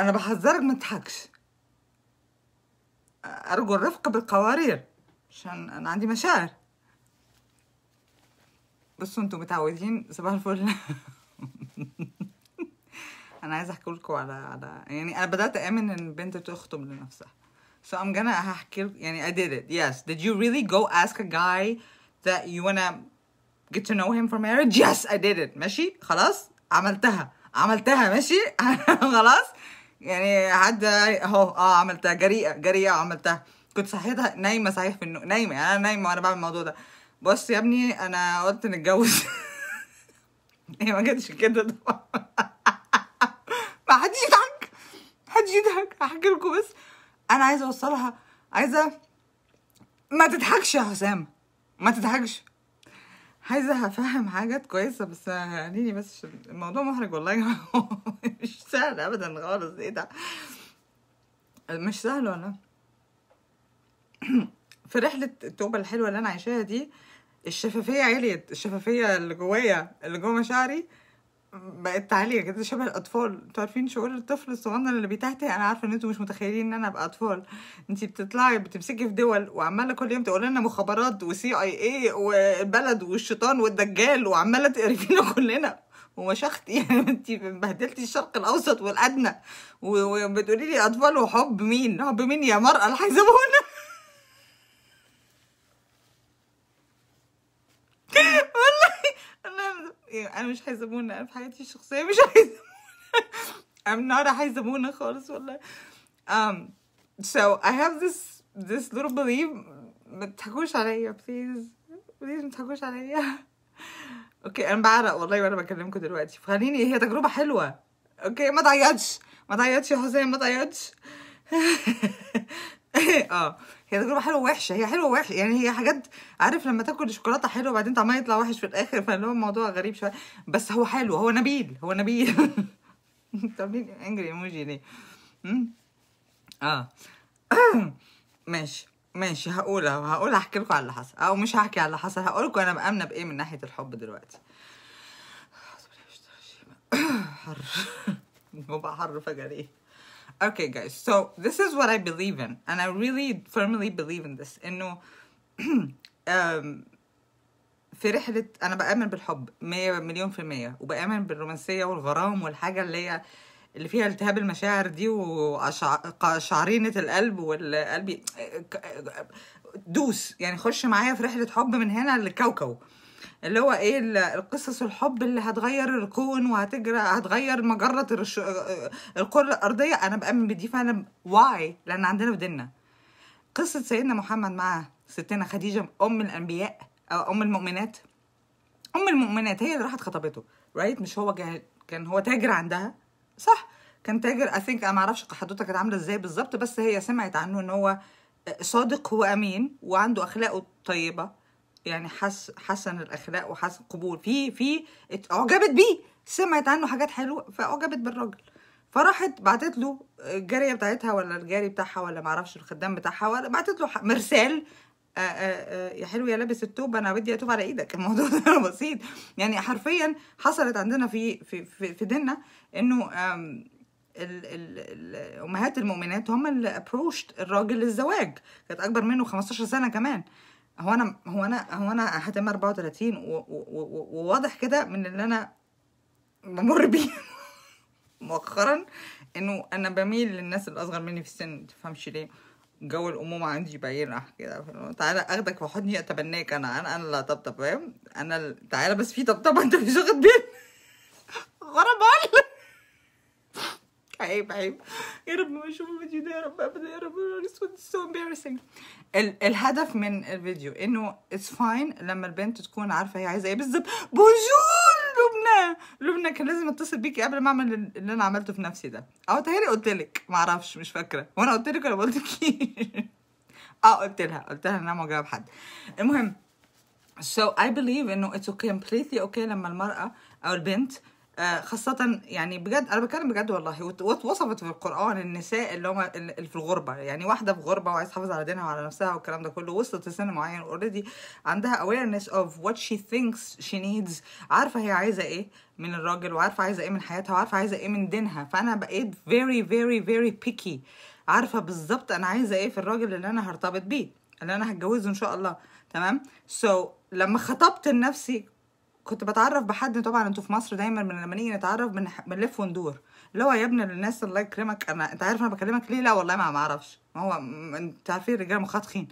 انا بحذرك ما تضحكش ارجو الرفق بالقوارير عشان انا عندي مشاعر بصوا انتوا متعودين صباح الفل انا عايزه احكي لكم على على يعني انا بدات امن ان البنت تخطب لنفسها so I'm gonna هحكي يعني I did it yes did you really go ask a guy that you wanna get to know him for marriage yes I did it ماشي خلاص عملتها عملتها ماشي خلاص يعني حد اهو اه عملتها جريئه جريئه عملتها كنت صحيتها نايمه صحيح في النوم نايمه يعني انا نايمه وانا بعمل الموضوع ده بص يا ابني انا قلت نتجوز هي ما كانتش كده ما حدش يضحك حدش يضحك هحكي لكم بس انا عايزه اوصلها عايزه ما تضحكش يا حسام ما تضحكش عايزه افهم حاجات كويسه بس هنيني بس الموضوع محرج والله يا مش سهل ابدا خالص ايه ده مش سهل ولا في رحله التوبه الحلوه اللي انا عايشاها دي الشفافيه عليت الشفافيه اللي جوايا اللي جوه مشاعري بقت عاليه كده شبه الاطفال انتوا عارفين شعور الطفل الصغنن اللي بيتهته انا عارفه ان انتوا مش متخيلين ان انا ابقى اطفال انت بتطلعي بتمسكي في دول وعماله كل يوم تقول لنا مخابرات وسي اي اي والبلد والشيطان والدجال وعماله تقري فينا كلنا ومشختي يعني انت بهدلتي الشرق الاوسط والادنى وبتقولي لي اطفال وحب مين حب مين يا مرأة الحيزبونه إيه، انا مش عايزه انا في حياتي الشخصيه مش عايزه I'm not عايزه منى خالص والله um so I have this this little belief ما تضحكوش عليا please please ما تضحكوش عليا اوكي انا بعرق والله وانا بكلمكم دلوقتي فخليني هي تجربه حلوه اوكي ما تعيطش ما تعيطش يا حسام ما تعيطش اه هي تجربه حلوه وحشه هي حلوه وحشه يعني هي حاجات عارف لما تاكل شوكولاته حلوه وبعدين طعمها يطلع وحش في الاخر فاللي هو الموضوع غريب شويه بس هو حلو هو نبيل هو نبيل طب انجري ايموجي ليه اه ماشي ماشي هقول هقول هحكي لكم على اللي حصل او مش هحكي على اللي حصل هقول لكم انا مامنه بايه من ناحيه الحب دلوقتي حر هو بقى حر فجاه ليه Okay, guys, so this is what I believe in, and I really firmly believe in this. إنه um, في رحلة أنا بآمن بالحب مية مليون في المية وبآمن بالرومانسية والغرام والحاجة اللي هي اللي فيها التهاب المشاعر دي وشعرينة القلب والقلب دوس يعني خش معايا في رحلة حب من هنا لكوكب اللي هو ايه القصص الحب اللي هتغير الكون وهتجرى هتغير مجره الرش... الكره الارضيه انا بامن بدي فعلا واي لان عندنا في ديننا قصه سيدنا محمد مع ستنا خديجه ام الانبياء او ام المؤمنات ام المؤمنات هي اللي راحت خطبته رايت right? مش هو جه... كان هو تاجر عندها صح كان تاجر اي ثينك انا ما اعرفش حدوته كانت عامله ازاي بالظبط بس هي سمعت عنه ان هو صادق وامين وعنده اخلاقه طيبه يعني حس حسن الاخلاق وحسن قبول في في اعجبت بيه سمعت عنه حاجات حلوه فاعجبت بالراجل فراحت بعتت له آه، الجاريه بتاعتها ولا الجاري بتاعها ولا معرفش الخدام بتاعها ولا بعتت له مرسال آآ آه، آآ آه، يا حلو يا لابس التوب انا بدي اتوب على ايدك الموضوع ده بسيط يعني حرفيا حصلت عندنا في في في, في ديننا انه امهات المؤمنات هم اللي ابروشت الراجل للزواج كانت اكبر منه 15 سنه كمان هو انا هو انا هو انا هتم 34 وواضح كده من اللي انا بمر بيه مؤخرا انه انا بميل للناس الاصغر اصغر مني في السن متفهمش ليه جو الامومه عندي بينح كده تعالى اخدك في حضني اتبناك انا انا انا اللي هطبطب فاهم انا تعالى بس في طبطبه انت مش واخد بالك غربان عيب عيب يا رب ما اشوف الفيديو ده يا رب ابدا يا رب اسود سو امبارسنج الهدف من الفيديو انه اتس فاين لما البنت تكون عارفه هي عايزه ايه بالظبط بونجور لبنى لبنى كان لازم اتصل بيكي قبل ما اعمل اللي انا عملته في نفسي ده او تهيألي قلت لك معرفش مش فاكره وانا قلت لك ولا ما قلتلكيش اه قلت لها قلت لها ان انا معجبه بحد المهم so I believe انه it's completely okay لما المرأة او البنت آه، خاصة يعني بجد أنا بتكلم بجد والله وصفت في القرآن النساء اللي هم اللي في الغربة يعني واحدة في غربة وعايز تحافظ على دينها وعلى نفسها والكلام ده كله وصلت لسن معين اوريدي عندها awareness of what she thinks she needs عارفة هي عايزة إيه من الراجل وعارفة عايزة إيه من حياتها وعارفة عايزة إيه من دينها فأنا بقيت very very very picky عارفة بالظبط أنا عايزة إيه في الراجل اللي أنا هرتبط بيه اللي أنا هتجوزه إن شاء الله تمام سو so, لما خطبت لنفسي كنت بتعرف بحد طبعا انتوا في مصر دايما من لما نيجي نتعرف بنلف وندور اللي هو يا ابن الناس الله يكرمك انا انت عارف انا بكلمك ليه لا والله ما معرفش ما هو انت عارفين الرجاله مخاطخين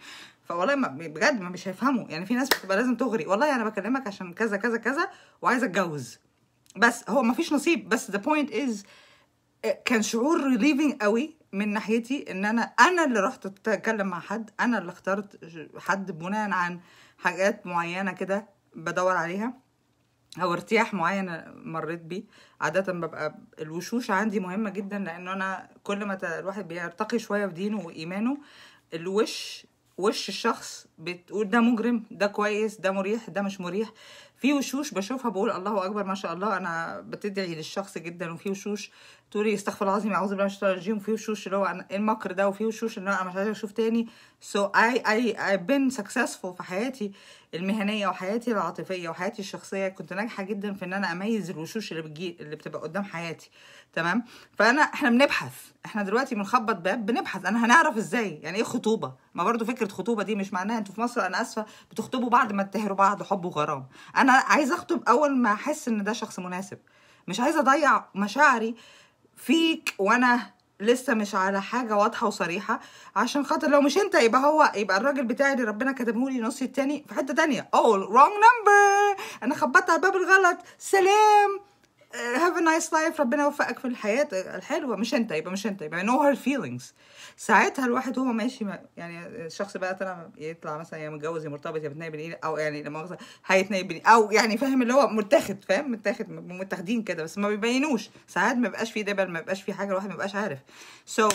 فوالله ما بجد ما مش هيفهموا يعني في ناس بتبقى لازم تغري والله انا بكلمك عشان كذا كذا كذا وعايزه اتجوز بس هو ما فيش نصيب بس ذا بوينت از كان شعور ريليفنج قوي من ناحيتي ان انا انا اللي رحت اتكلم مع حد انا اللي اخترت حد بناء عن حاجات معينه كده بدور عليها او ارتياح معين مريت بيه عاده ببقى الوشوش عندي مهمه جدا لان انا كل ما الواحد بيرتقي شويه في دينه وايمانه الوش وش الشخص بتقول ده مجرم ده كويس ده مريح ده مش مريح في وشوش بشوفها بقول الله اكبر ما شاء الله انا بتدعي للشخص جدا وفي وشوش تقولي استغفر الله العظيم اعوذ بالله من الشيطان الرجيم وفي وشوش اللي هو ايه المكر ده وفي وشوش ان انا مش عايزه اشوف تاني سو اي اي اي بين سكسسفول في حياتي المهنيه وحياتي العاطفيه وحياتي الشخصيه كنت ناجحه جدا في ان انا اميز الوشوش اللي بتجي اللي بتبقى قدام حياتي تمام فانا احنا بنبحث احنا دلوقتي بنخبط باب بنبحث انا هنعرف ازاي يعني ايه خطوبه ما برضو فكره خطوبه دي مش معناها انتوا في مصر انا اسفه بتخطبوا بعد ما تتهروا بعض حب وغرام انا عايزه اخطب اول ما احس ان ده شخص مناسب مش عايزه اضيع مشاعري فيك وانا لسه مش على حاجه واضحه وصريحه عشان خاطر لو مش انت يبقى هو يبقى الراجل بتاعي اللي ربنا كتبه لي نصي التاني في حته تانية اول رونج نمبر انا خبطت على الباب الغلط سلام هاف ا نايس لايف ربنا يوفقك في الحياه الحلوه مش انت يبقى مش انت يبقى نو هير فيلينجز ساعتها الواحد هو ماشي ما يعني الشخص بقى طلع يطلع مثلا يا متجوز يا مرتبط يا بتنايب ايه او يعني لما اخذ هيتنايب إيه، او يعني فاهم اللي هو متاخد فاهم متاخد متاخدين كده بس ما بيبينوش ساعات ما بيبقاش في دبل ما بيبقاش في حاجه الواحد ما بيبقاش عارف سو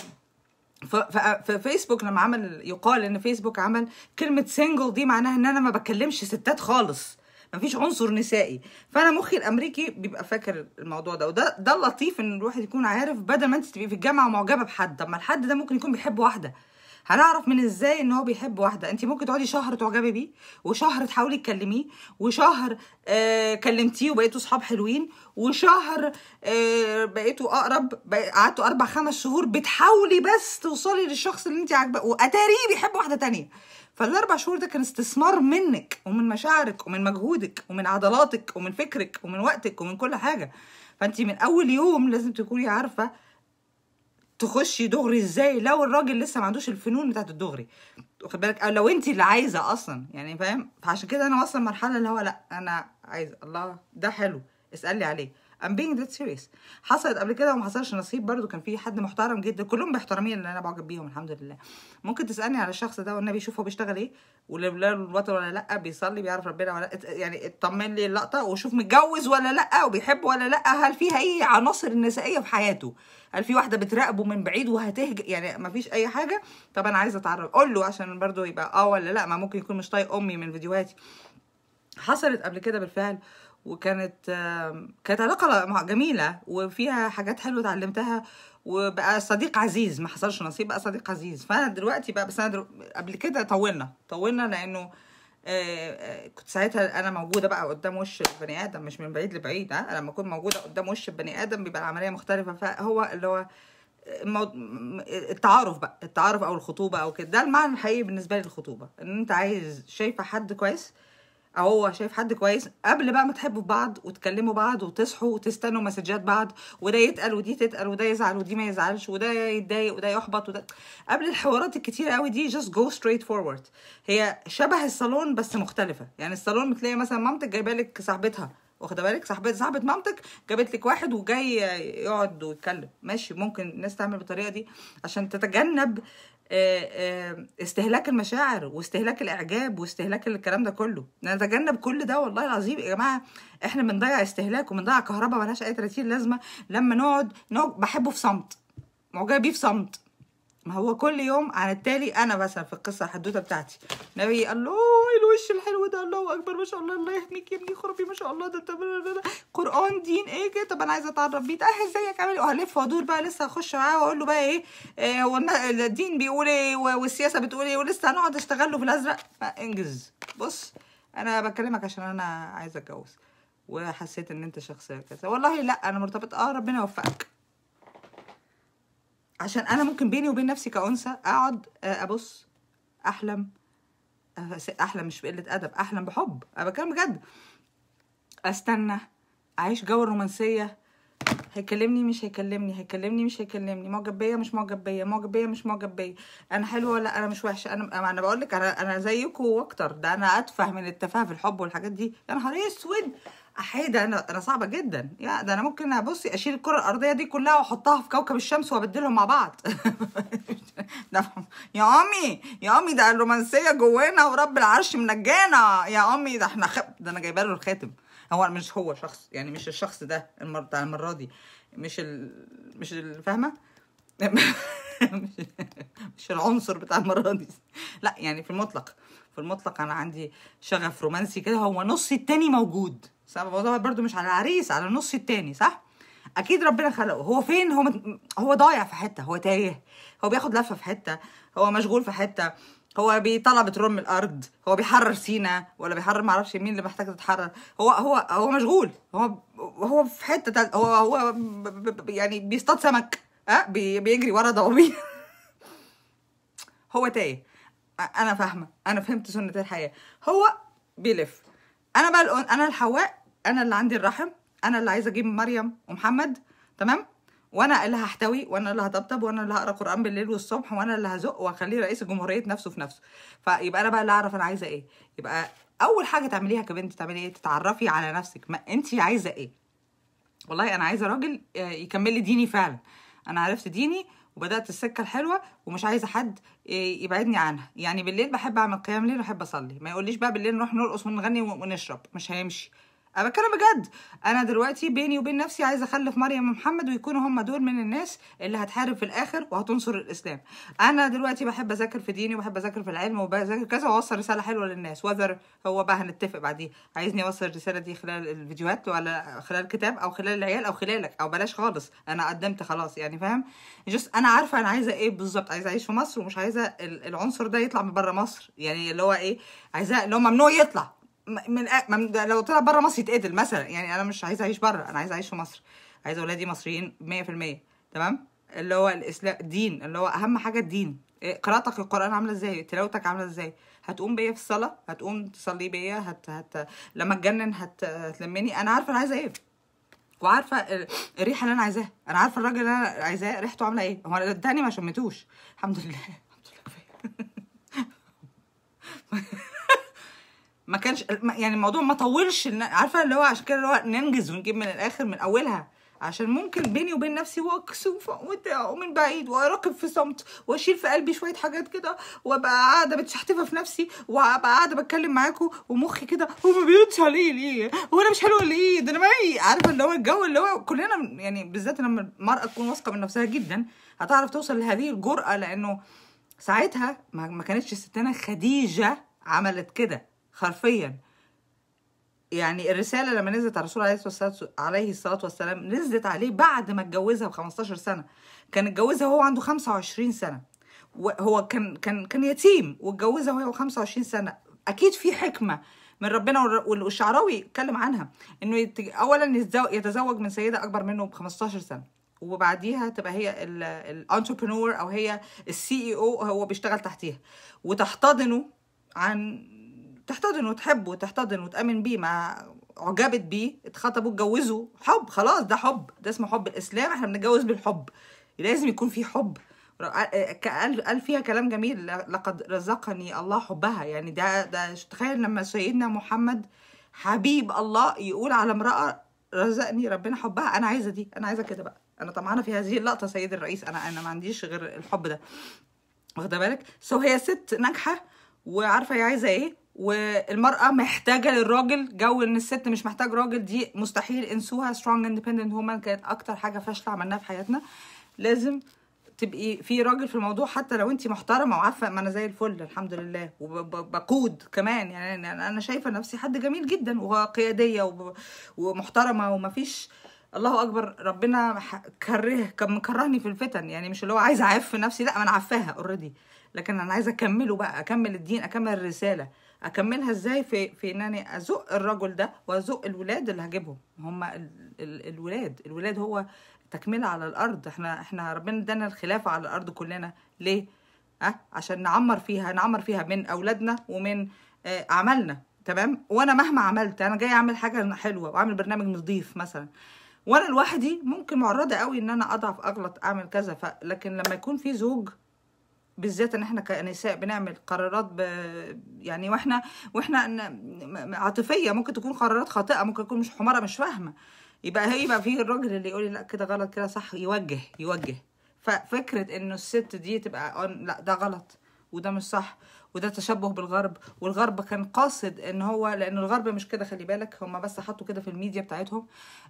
so, فيسبوك لما عمل يقال ان فيسبوك عمل كلمه سنجل دي معناها ان انا ما بكلمش ستات خالص مفيش عنصر نسائي فانا مخي الامريكي بيبقى فاكر الموضوع ده وده ده اللطيف ان الواحد يكون عارف بدل ما انت تبقي في الجامعه معجبه بحد طب ما الحد ده ممكن يكون بيحب واحده هنعرف من ازاي ان هو بيحب واحده انت ممكن تقعدي شهر تعجبي بيه وشهر تحاولي تكلميه وشهر آه كلمتيه وبقيتوا صحاب حلوين وشهر آه بقيتوا اقرب قعدتوا اربع خمس شهور بتحاولي بس توصلي للشخص اللي انت عاجباه واتاريه بيحب واحده تانية فالاربع شهور ده كان استثمار منك ومن مشاعرك ومن مجهودك ومن عضلاتك ومن فكرك ومن وقتك ومن كل حاجه فانت من اول يوم لازم تكوني عارفه تخشي دغري ازاي لو الراجل لسه ما عندوش الفنون بتاعت الدغري واخد بالك او لو انت اللي عايزه اصلا يعني فاهم فعشان كده انا واصله مرحله اللي هو لا انا عايزه الله ده حلو اسالي عليه I'm being that serious حصلت قبل كده وما حصلش نصيب برضو كان في حد محترم جدا كلهم محترمين اللي انا بعجب بيهم الحمد لله ممكن تسالني على الشخص ده والنبي شوف هو بيشتغل ايه ولا الوطن ولا لا بيصلي بيعرف ربنا ولا لا يعني اطمن لي اللقطه وشوف متجوز ولا لا وبيحب ولا لا هل فيها اي عناصر النسائيه في حياته هل في واحده بتراقبه من بعيد وهتهج يعني ما فيش اي حاجه طب انا عايزه اتعرف قول له عشان برضو يبقى اه ولا لا ما ممكن يكون مش طايق امي من فيديوهاتي حصلت قبل كده بالفعل وكانت كانت علاقه جميله وفيها حاجات حلوه اتعلمتها وبقى صديق عزيز ما حصلش نصيب بقى صديق عزيز فانا دلوقتي بقى بس انا دلوقتي قبل كده طولنا طولنا لانه آه، آه، كنت ساعتها انا موجوده بقى قدام وش البني ادم مش من بعيد لبعيد ها لما اكون موجوده قدام وش البني ادم بيبقى العمليه مختلفه فهو اللي هو آه، التعارف بقى التعارف او الخطوبه او كده ده المعنى الحقيقي بالنسبه لي للخطوبه ان انت عايز شايفه حد كويس او هو شايف حد كويس قبل بقى ما تحبوا بعض وتكلموا بعض وتصحوا وتستنوا مسجات بعض وده يتقل ودي تتقل وده يزعل ودي ما يزعلش وده يتضايق وده يحبط وده قبل الحوارات الكتيره قوي دي جاست جو ستريت فورورد هي شبه الصالون بس مختلفه يعني الصالون بتلاقي مثلا مامتك جايبه لك صاحبتها واخده بالك صاحبه صاحبه مامتك جابت لك واحد وجاي يقعد ويتكلم ماشي ممكن الناس تعمل بالطريقه دي عشان تتجنب آه، آه، استهلاك المشاعر واستهلاك الاعجاب واستهلاك الكلام ده كله نتجنب كل ده والله العظيم يا جماعه احنا بنضيع استهلاك وبنضيع كهرباء ملهاش اي 30 لازمه لما نقعد, نقعد بحبه في صمت معجبه بيه في صمت ما هو كل يوم على التالي انا مثلا في القصه الحدوته بتاعتي نبي الله الوش الحلو ده الله اكبر ما شاء الله الله يهنيك يا ابني خربي ما شاء الله ده انت قران دين ايه كده طب انا عايزه اتعرف بيه اه ازيك عامل إيه؟ وهلف وادور بقى لسه هخش معاه واقول له بقى ايه آه، هو إيه الدين بيقول ايه والسياسه بتقول ايه ولسه هنقعد اشتغل له في الازرق فانجز بص انا بكلمك عشان انا عايزه اتجوز وحسيت ان انت شخصيه كذا والله لا انا مرتبط اه ربنا يوفقك عشان انا ممكن بيني وبين نفسي كانثى اقعد آه، ابص احلم آه، احلم مش بقله ادب احلم بحب انا بتكلم بجد استنى اعيش جو الرومانسيه هيكلمني مش هيكلمني هيكلمني مش هيكلمني معجب بيا مش معجب بيا معجب بيا مش معجب بيا انا حلوه ولا انا مش وحشه انا انا بقول لك انا انا زيكم واكتر ده انا اتفه من التفاهه في الحب والحاجات دي يا نهار اسود حيدة إيه، انا انا صعبه جدا يا ده انا ممكن ابصي اشيل الكره الارضيه دي كلها واحطها في كوكب الشمس وابدلهم مع بعض يا امي يا امي ده الرومانسيه جوانا ورب العرش منجانا يا امي ده احنا خ... ده انا جايبه له الخاتم هو مش هو شخص يعني مش الشخص ده المر... بتاع المره دي مش ال... مش فاهمه مش العنصر بتاع المره دي لا يعني في المطلق في المطلق انا عندي شغف رومانسي كده هو نص التاني موجود بوظها برضو مش على العريس على النص التاني صح اكيد ربنا خلقه هو فين هو هو ضايع في حته هو تايه هو بياخد لفه في حته هو مشغول في حته هو بيطلع بترول من الارض هو بيحرر سينا ولا بيحرر معرفش مين اللي محتاجه تتحرر هو هو هو مشغول هو هو في حته تل... هو هو يعني بيصطاد سمك ها أه؟ بي... بيجري ورا ضبابيه هو تايه انا فاهمه انا فهمت سنه الحياه هو بيلف انا بقى انا الحواء انا اللي عندي الرحم انا اللي عايزه اجيب مريم ومحمد تمام وانا اللي هحتوي وانا اللي هطبطب وانا اللي هقرا قران بالليل والصبح وانا اللي هزق واخليه رئيس الجمهوريه نفسه في نفسه فيبقى انا بقى اللي اعرف انا عايزه ايه يبقى اول حاجه تعمليها كبنت تعملي ايه تتعرفي على نفسك ما انت عايزه ايه والله انا عايزه راجل آه، يكمل لي ديني فعلا انا عرفت ديني وبدات السكه الحلوه ومش عايزه حد آه، يبعدني عنها يعني بالليل بحب اعمل قيام ليل وبحب اصلي ما يقوليش بقى بالليل نروح نرقص ونغني ونشرب مش هيمشي انا بتكلم بجد انا دلوقتي بيني وبين نفسي عايزه اخلف مريم ومحمد ويكونوا هم دول من الناس اللي هتحارب في الاخر وهتنصر الاسلام انا دلوقتي بحب اذاكر في ديني وبحب اذاكر في العلم وبذاكر كذا واوصل رساله حلوه للناس وذر هو بقى هنتفق بعديه عايزني اوصل الرساله دي خلال الفيديوهات ولا خلال الكتاب او خلال العيال او خلالك او بلاش خالص انا قدمت خلاص يعني فاهم جس انا عارفه انا عايزه ايه بالظبط عايزه اعيش في مصر ومش عايزه العنصر ده يطلع من بره مصر يعني اللي هو ايه عايزاه اللي هو ممنوع يطلع من لو طلع بره مصر يتقتل مثلا يعني انا مش عايزه اعيش بره انا عايزه اعيش في مصر عايزه اولادي مصريين 100% تمام اللي هو الاسلام الدين اللي هو اهم حاجه الدين إيه، قراءتك للقران عامله ازاي تلاوتك عامله ازاي هتقوم بيا في الصلاه هتقوم تصلي بيا هت... هت لما اتجنن هت... هتلمني انا عارفه انا عايزه ايه وعارفه الريحه اللي انا عايزاها انا عارفه الراجل اللي انا عايزاه ريحته عامله ايه هو الثاني ما شمتوش الحمد لله الحمد لله ما كانش يعني الموضوع ما طولش عارفه اللي هو عشان كده اللي هو ننجز ونجيب من الاخر من اولها عشان ممكن بيني وبين نفسي واكسف ومن بعيد واراقب في صمت واشيل في قلبي شويه حاجات كده وابقى قاعده متشحتفه في نفسي وابقى قاعده بتكلم معاكم ومخي كده هو ما بيردش علي ليه؟ هو انا مش حلوه ليه؟ ده انا مي عارفه اللي هو الجو اللي هو كلنا يعني بالذات لما المراه تكون واثقه من نفسها جدا هتعرف توصل لهذه الجرأه لانه ساعتها ما كانتش ستنا خديجه عملت كده حرفيا يعني الرسالة لما نزلت على الرسول عليه الصلاة والسلام نزلت عليه بعد ما اتجوزها ب 15 سنة كان اتجوزها وهو عنده 25 سنة وهو كان كان كان يتيم واتجوزها وهي 25 سنة أكيد في حكمة من ربنا والشعراوي اتكلم عنها انه يتج... اولا يتزوج من سيده اكبر منه ب 15 سنه وبعديها تبقى هي الانتربرنور او هي السي اي e او هو بيشتغل تحتيها وتحتضنه عن تحتضنه وتحبه وتحتضن وتامن بيه مع اعجبت بيه اتخطبوا اتجوزوا حب خلاص ده حب ده اسمه حب الاسلام احنا بنتجوز بالحب لازم يكون في حب آه، آه، قال فيها كلام جميل لقد رزقني الله حبها يعني ده ده تخيل لما سيدنا محمد حبيب الله يقول على امراه رزقني ربنا حبها انا عايزه دي انا عايزه كده بقى انا طمعانه في هذه اللقطه سيد الرئيس انا انا ما عنديش غير الحب ده واخده بالك سو هي ست ناجحه وعارفه هي عايزه ايه والمرأة محتاجة للراجل جو ان الست مش محتاج راجل دي مستحيل انسوها سترونج اندبندنت وومن كانت اكتر حاجة فاشلة عملناها في حياتنا لازم تبقي في راجل في الموضوع حتى لو انت محترمه وعارفه ما انا زي الفل الحمد لله وبقود كمان يعني انا شايفه نفسي حد جميل جدا وقياديه ومحترمه ومفيش الله اكبر ربنا كره كان مكرهني في الفتن يعني مش اللي هو عايزه اعف نفسي لا ما انا عفاها اوريدي لكن انا عايزه اكمله بقى اكمل الدين اكمل الرساله اكملها ازاي في في ان انا ازق الرجل ده وازق الولاد اللي هجيبهم هم الولاد الولاد هو تكمله على الارض احنا احنا ربنا ادانا الخلافه على الارض كلنا ليه اه عشان نعمر فيها نعمر فيها من اولادنا ومن آه، عملنا تمام وانا مهما عملت انا جاي اعمل حاجه حلوه واعمل برنامج نظيف مثلا وانا لوحدي ممكن معرضه قوي ان انا اضعف اغلط اعمل كذا لكن لما يكون في زوج بالذات ان احنا كنساء بنعمل قرارات ب... يعني واحنا واحنا عاطفيه ممكن تكون قرارات خاطئه ممكن تكون مش حماره مش فاهمه يبقى هيبقى في الراجل اللي يقول لي لا كده غلط كده صح يوجه يوجه ففكره انه الست دي تبقى لا ده غلط وده مش صح وده تشبه بالغرب والغرب كان قاصد ان هو لان الغرب مش كده خلي بالك هم بس حطوا كده في الميديا بتاعتهم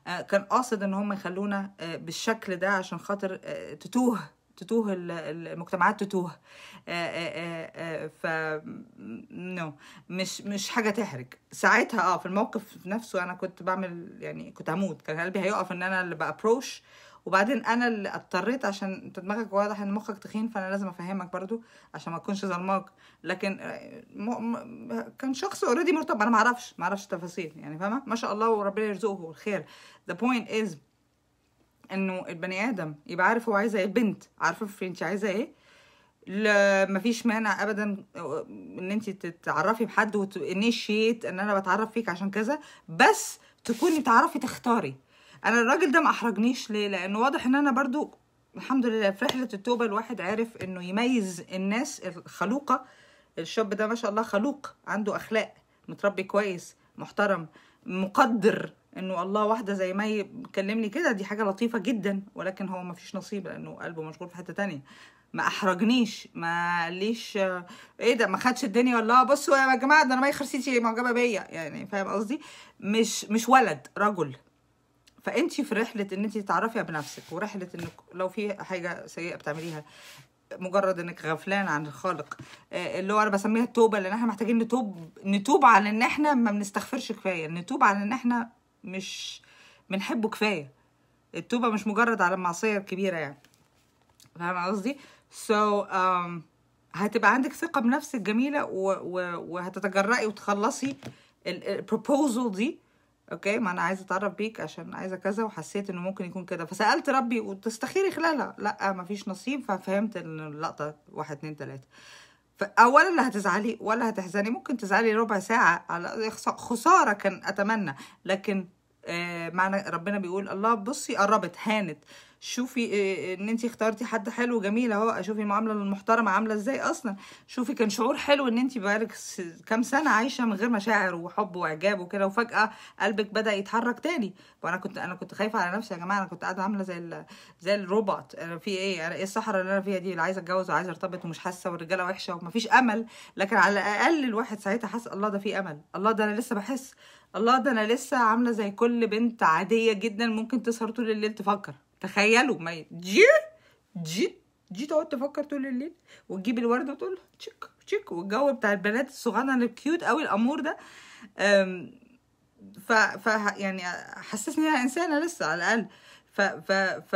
آه، كان قاصد ان هم يخلونا آه، بالشكل ده عشان خاطر آه، تتوه تتوه المجتمعات تتوه آه، آه، آه، ف نو مش مش حاجه تحرج ساعتها اه في الموقف نفسه انا كنت بعمل يعني كنت هموت كان قلبي هيقف ان انا اللي بابروش وبعدين انا اللي اضطريت عشان انت دماغك واضح ان مخك تخين فانا لازم افهمك برضو عشان ما اكونش ظلماك لكن م... م... كان شخص اوريدي مرتب انا ما اعرفش ما اعرفش تفاصيل يعني فاهمه ما شاء الله وربنا يرزقه الخير ذا بوينت از انه البني ادم يبقى عارف هو عايز ايه بنت عارفه انت عايزه ايه لا مفيش مانع ابدا ان انت تتعرفي بحد وتنيشيت ان انا بتعرف فيك عشان كذا بس تكوني تعرفي تختاري انا الراجل ده ما احرجنيش ليه لانه واضح ان انا برضو الحمد لله في رحله التوبه الواحد عارف انه يميز الناس الخلوقه الشاب ده ما شاء الله خلوق عنده اخلاق متربي كويس محترم مقدر انه الله واحده زي ما بتكلمني كده دي حاجه لطيفه جدا ولكن هو ما فيش نصيب لانه قلبه مشغول في حته تانية ما احرجنيش ما ليش ايه ده ما خدش الدنيا والله بصوا يا جماعه ده انا ما خرسيتي معجبه بيا يعني فاهم قصدي مش مش ولد رجل فانت في رحله ان انت تتعرفي بنفسك ورحله انك لو في حاجه سيئه بتعمليها مجرد انك غفلان عن الخالق آه، اللي هو انا بسميها التوبه لان احنا محتاجين نتوب نتوب على ان احنا ما بنستغفرش كفايه نتوب على ان احنا مش بنحبه كفايه التوبه مش مجرد على المعصيه الكبيره يعني فاهمه قصدي سو so, um, هتبقى عندك ثقه بنفسك جميله و, و, وهتتجرأي وتخلصي البروبوزل دي اوكي ما انا عايزه اتعرف بيك عشان عايزه كذا وحسيت انه ممكن يكون كده فسالت ربي وتستخيري خلالها لا مفيش نصيب ففهمت ان اللقطه طيب. واحد اتنين تلاته اولا آه، لا هتزعلي ولا هتحزني ممكن تزعلي ربع ساعه على خساره كان اتمنى لكن آه، معنى ربنا بيقول الله بصي قربت هانت شوفي آه، آه، ان انت اخترتي حد حلو وجميل اهو شوفي المعامله المحترمه عامله ازاي اصلا شوفي كان شعور حلو ان انت بقالك كام سنه عايشه من غير مشاعر وحب واعجاب وكده وفجاه قلبك بدا يتحرك تاني وانا كنت انا كنت خايفه على نفسي يا جماعه انا كنت قاعده عامله زي زي الروبوت انا في ايه انا ايه الصحراء اللي انا فيها دي اللي عايزه اتجوز وعايزه ارتبط ومش حاسه والرجاله وحشه ومفيش امل لكن على الاقل الواحد ساعتها حس الله ده في امل الله ده انا لسه بحس الله ده انا لسه عامله زي كل بنت عاديه جدا ممكن تسهر طول الليل تفكر تخيلوا ما جي جي جي تقعد تفكر طول الليل وتجيب الورده وتقول تشيك تشيك والجو بتاع البنات الصغننه الكيوت قوي الامور ده ف ف يعني حسسني ان انسانه لسه على الاقل ف ف ف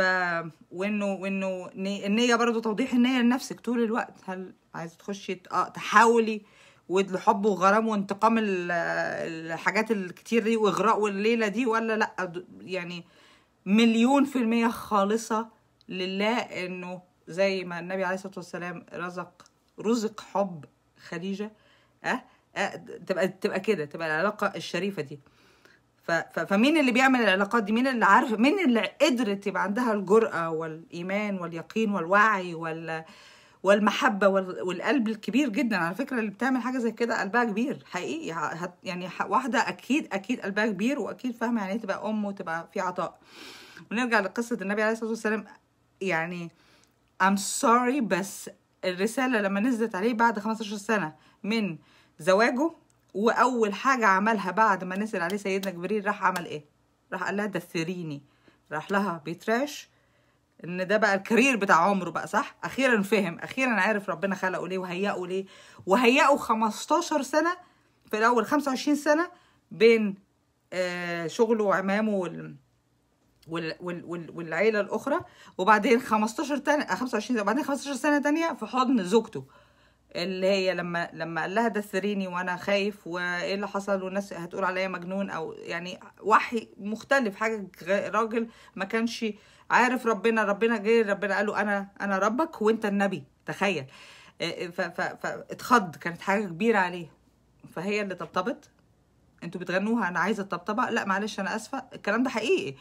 وانه وانه النيه برضه توضيح النيه لنفسك طول الوقت هل عايزه تخشي آه، تحاولي والحب وغرام وانتقام الحاجات الكتير دي واغراء والليله دي ولا لا يعني مليون في المية خالصة لله انه زي ما النبي عليه الصلاة والسلام رزق رزق حب خديجة أه؟ أه تبقى تبقى كده تبقى العلاقة الشريفة دي فمين اللي بيعمل العلاقات دي مين اللي عارف مين اللي قدرت يبقى عندها الجرأة والإيمان واليقين والوعي وال والمحبه والقلب الكبير جدا على فكره اللي بتعمل حاجه زي كده قلبها كبير حقيقي يعني واحده اكيد اكيد قلبها كبير واكيد فاهمه يعني ايه تبقى ام وتبقى في عطاء ونرجع لقصه النبي عليه الصلاه والسلام يعني I'm sorry بس الرساله لما نزلت عليه بعد 15 سنه من زواجه واول حاجه عملها بعد ما نزل عليه سيدنا جبريل راح عمل ايه راح قال لها دثريني راح لها بيتراش ان ده بقى الكارير بتاع عمره بقى صح اخيرا فهم اخيرا عارف ربنا خلقه ليه وهيئه ليه وهيئه 15 سنه في الاول 25 سنه بين آه، شغله وعمامه وال والعيله الاخرى وبعدين 15 تاني 25 آه، سنة وبعدين 15 سنه تانية في حضن زوجته اللي هي لما لما قال لها دثريني وانا خايف وايه اللي حصل والناس هتقول عليا مجنون او يعني وحي مختلف حاجه راجل ما كانش آه عارف ربنا ربنا جه ربنا قال له انا انا ربك وانت النبي تخيل آه، آه، فاتخض كانت حاجه كبيره عليه فهي اللي طبطبت انتوا بتغنوها انا عايزه طبطبه لا معلش انا اسفه الكلام ده حقيقي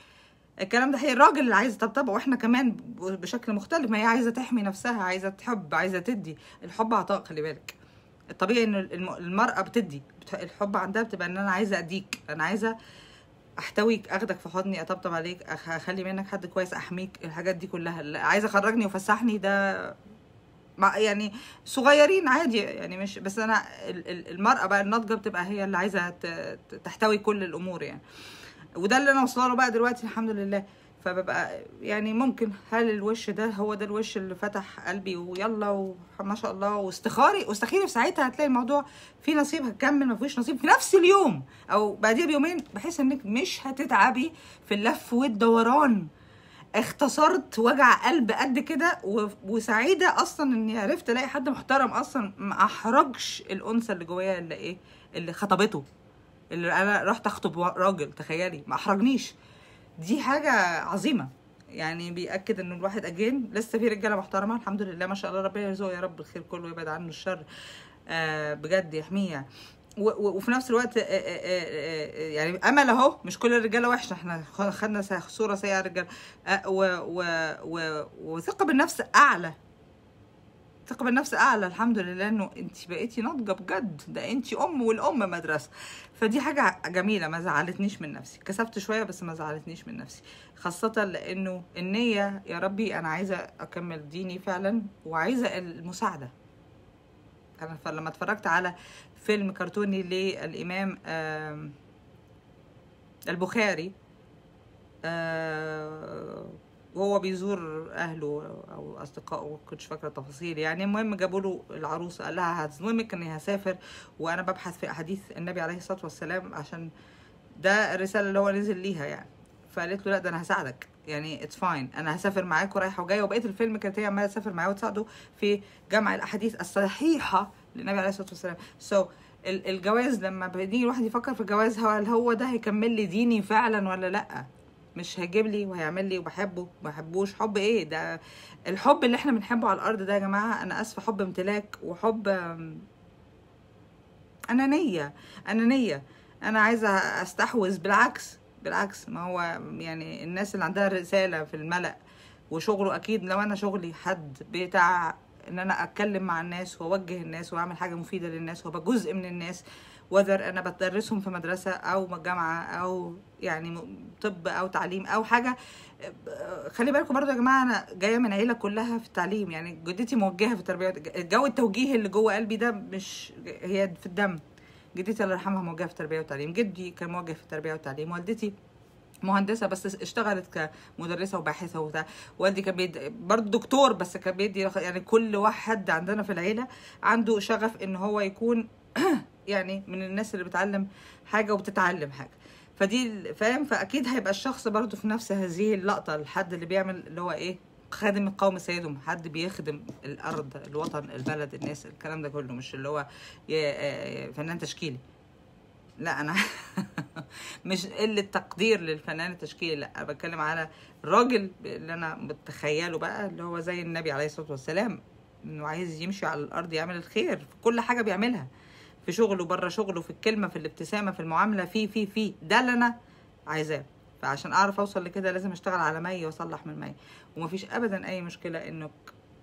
الكلام ده حقيقي الراجل اللي عايز طبطبه واحنا كمان بشكل مختلف ما هي عايزه تحمي نفسها عايزه تحب عايزه تدي الحب عطاء خلي بالك الطبيعي ان المراه بتدي الحب عندها بتبقى ان انا عايزه اديك انا عايزه احتويك اخدك في حضني اطبطب عليك اخلي منك حد كويس احميك الحاجات دي كلها عايزه اخرجني وفسحني ده مع يعني صغيرين عادي يعني مش بس انا المراه بقى الناضجه بتبقى هي اللي عايزه تحتوي كل الامور يعني وده اللي انا واصله له بقى دلوقتي الحمد لله فببقى يعني ممكن هل الوش ده هو ده الوش اللي فتح قلبي ويلا وما شاء الله واستخاري واستخيري في ساعتها هتلاقي الموضوع في نصيب هتكمل ما فيش نصيب في نفس اليوم او بعديها بيومين بحيث انك مش هتتعبي في اللف والدوران اختصرت وجع قلب قد كده وسعيده اصلا اني عرفت الاقي حد محترم اصلا ما احرجش الانثى اللي جوايا اللي ايه اللي خطبته اللي انا رحت اخطب راجل تخيلي ما احرجنيش دي حاجه عظيمه يعني بيأكد ان الواحد اجين لسه في رجاله محترمه الحمد لله ما شاء الله ربنا يرزقه يا رب الخير كله ويبعد عنه الشر آه، بجد يحميه يعني وفي نفس الوقت آه، آه، يعني امل اهو مش كل الرجاله وحشه احنا خدنا صوره سيئه رجاله وثقه بالنفس اعلى ثقه بالنفس اعلى الحمد لله انه انت بقيتي ناضجه بجد ده انت ام والام مدرسه فدي حاجه جميله ما زعلتنيش من نفسي كسبت شويه بس ما زعلتنيش من نفسي خاصه لانه النيه يا ربي انا عايزه اكمل ديني فعلا وعايزه المساعده انا فلما اتفرجت على فيلم كرتوني للامام البخاري آه، وهو بيزور اهله او اصدقائه كنتش فاكره التفاصيل يعني المهم جابوا له العروس قال لها هظلمك اني هسافر وانا ببحث في احاديث النبي عليه الصلاه والسلام عشان ده الرساله اللي هو نزل ليها يعني فقالت له لا ده انا هساعدك يعني اتس فاين انا هسافر معاك ورايحه وجايه وبقيه الفيلم كانت هي عماله تسافر معاه وتساعده في جمع الاحاديث الصحيحه للنبي عليه الصلاه والسلام سو so, الجواز لما بيجي الواحد يفكر في الجواز هل هو ده هيكمل لي ديني فعلا ولا لا مش هيجيب لي وهيعمل لي وبحبه ما بحبوش حب ايه ده الحب اللي احنا بنحبه على الارض ده يا جماعه انا اسفه حب امتلاك وحب انانيه انانيه انا عايزه استحوذ بالعكس بالعكس ما هو يعني الناس اللي عندها رساله في الملأ وشغله اكيد لو انا شغلي حد بتاع ان انا اتكلم مع الناس واوجه الناس واعمل حاجه مفيده للناس وابقى جزء من الناس وذر انا بدرسهم في مدرسه او جامعه او يعني طب او تعليم او حاجه خلي بالكم برضو يا جماعه انا جايه من عيله كلها في التعليم يعني جدتي موجهه في التربيه جو التوجيه اللي جوه قلبي ده مش هي في الدم جدتي الله يرحمها موجهه في التربيه والتعليم جدي كان موجه في التربيه والتعليم والدتي مهندسه بس اشتغلت كمدرسه وباحثه وبتاع والدي كان بيد... برضه دكتور بس كان بيدي يعني كل واحد عندنا في العيله عنده شغف ان هو يكون يعني من الناس اللي بتعلم حاجه وبتتعلم حاجه فدي فاهم فاكيد هيبقى الشخص برضو في نفس هذه اللقطه الحد اللي بيعمل اللي هو ايه خادم القوم سيدهم حد بيخدم الارض الوطن البلد الناس الكلام ده كله مش اللي هو فنان تشكيلي لا انا مش قله تقدير للفنان التشكيلي لا بتكلم على الراجل اللي انا بتخيله بقى اللي هو زي النبي عليه الصلاه والسلام انه عايز يمشي على الارض يعمل الخير في كل حاجه بيعملها في شغله بره شغله في الكلمه في الابتسامه في المعامله في في في ده اللي انا عايزاه فعشان اعرف اوصل لكده لازم اشتغل على مي واصلح من مي ومفيش ابدا اي مشكله انك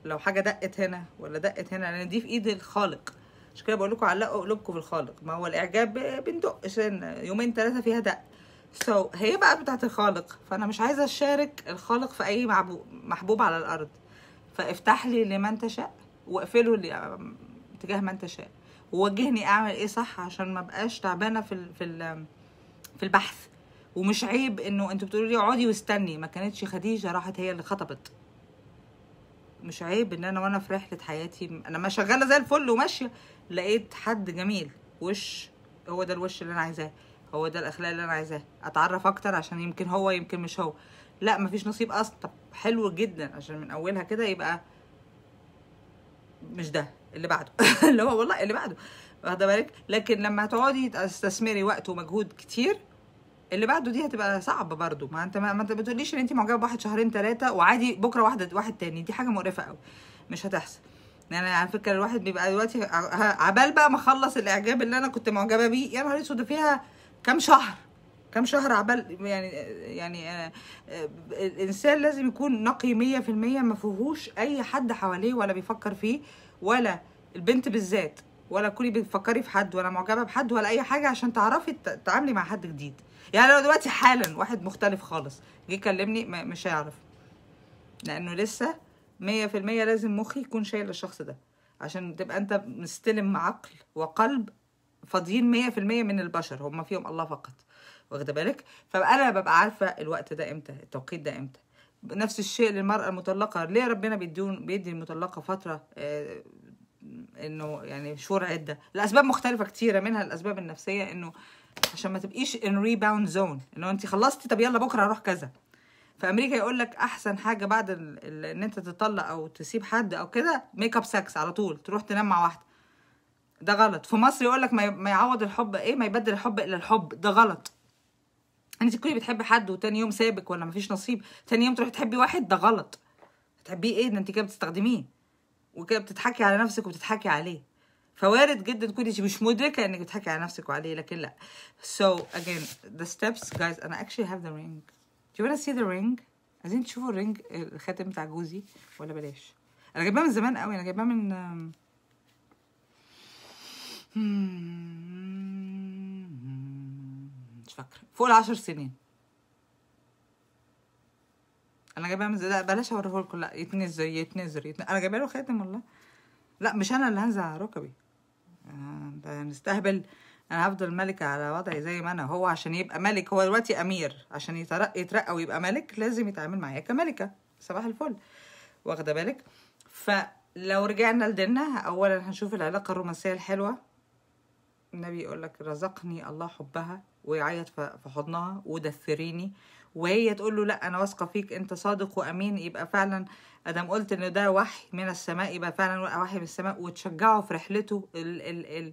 لو حاجه دقت هنا ولا دقت هنا لان دي في ايد الخالق عشان كده بقول لكم علقوا قلوبكم في الخالق ما هو الاعجاب بندق يومين ثلاثه فيها دق سو so, هي بقى بتاعت الخالق فانا مش عايزه اشارك الخالق في اي محبوب على الارض فافتح لي لمن تشاء واقفله تجاه من تشاء ووجهني اعمل ايه صح عشان ما بقاش تعبانه في ال في ال في البحث ومش عيب انه انتوا بتقولوا لي اقعدي واستني ما كانتش خديجه راحت هي اللي خطبت مش عيب ان انا وانا في رحله حياتي انا ما شغاله زي الفل وماشيه لقيت حد جميل وش هو ده الوش اللي انا عايزاه هو ده الاخلاق اللي انا عايزاه اتعرف اكتر عشان يمكن هو يمكن مش هو لا مفيش نصيب اصلا طب حلو جدا عشان من اولها كده يبقى مش ده اللي بعده اللي هو والله اللي بعده واخده بالك لكن لما هتقعدي تستثمري وقت ومجهود كتير اللي بعده دي هتبقى صعبه برضو ما انت ما, ما انت بتقوليش ان انت معجبه بواحد شهرين ثلاثه وعادي بكره واحده واحد تاني دي حاجه مقرفه قوي مش هتحصل يعني على فكره الواحد بيبقى دلوقتي عبال بقى ما اخلص الاعجاب اللي انا كنت معجبه بيه يا نهار اسود فيها كام شهر كام شهر عبال يعني يعني آه، آه، الانسان لازم يكون نقي 100% ما فيهوش اي حد حواليه ولا بيفكر فيه ولا البنت بالذات ولا كوني بتفكري في حد ولا معجبه بحد ولا اي حاجه عشان تعرفي تتعاملي مع حد جديد يعني لو دلوقتي حالا واحد مختلف خالص جه يكلمني مش هيعرف لانه لسه مية في المية لازم مخي يكون شايل الشخص ده عشان تبقى انت مستلم عقل وقلب فاضيين مية في المية من البشر هم فيهم الله فقط واخده بالك فانا ببقى عارفه الوقت ده امتى التوقيت ده امتى نفس الشيء للمرأة المطلقة ليه ربنا بيدون بيدي المطلقة فترة آه انه يعني شهور عدة الاسباب مختلفة كتيرة منها الاسباب النفسية انه عشان ما تبقيش ان ريباوند زون انه انت خلصتي طب يلا بكرة اروح كذا في امريكا يقول لك احسن حاجه بعد ان انت تطلق او تسيب حد او كده ميك اب سكس على طول تروح تنام مع واحده ده غلط في مصر يقول لك ما يعوض الحب ايه ما يبدل الحب الا الحب ده غلط انت تكوني بتحبي حد وتاني يوم سابك ولا مفيش نصيب تاني يوم تروحي تحبي واحد ده غلط هتحبيه ايه ده انت كده بتستخدميه وكده بتضحكي على نفسك وبتضحكي عليه فوارد جدا تكوني مش مدركه انك بتضحكي على نفسك وعليه لكن لا so again the steps guys انا actually have the ring do you wanna see the ring عايزين تشوفوا الرينج الخاتم بتاع جوزي ولا بلاش انا جايباه من زمان قوي انا جايباه من مش فاكره فوق العشر سنين انا جايبها من لا بلاش اوريه لكم لا يتنزر يتنزر, يتنزر. انا جايبه له خاتم والله لا مش انا اللي هنزل على ركبي آه، ده نستهبل انا هفضل ملكه على وضعي زي ما انا هو عشان يبقى ملك هو دلوقتي امير عشان يترقى يترقى ويبقى ملك لازم يتعامل معايا كملكه صباح الفل واخده بالك فلو رجعنا لديننا اولا هنشوف العلاقه الرومانسيه الحلوه النبي يقول لك رزقني الله حبها ويعيط في حضنها ودثريني وهي تقول له لا انا واثقه فيك انت صادق وامين يبقى فعلا ادم قلت ان ده وحي من السماء يبقى فعلا وحي من السماء وتشجعه في رحلته ال ال ال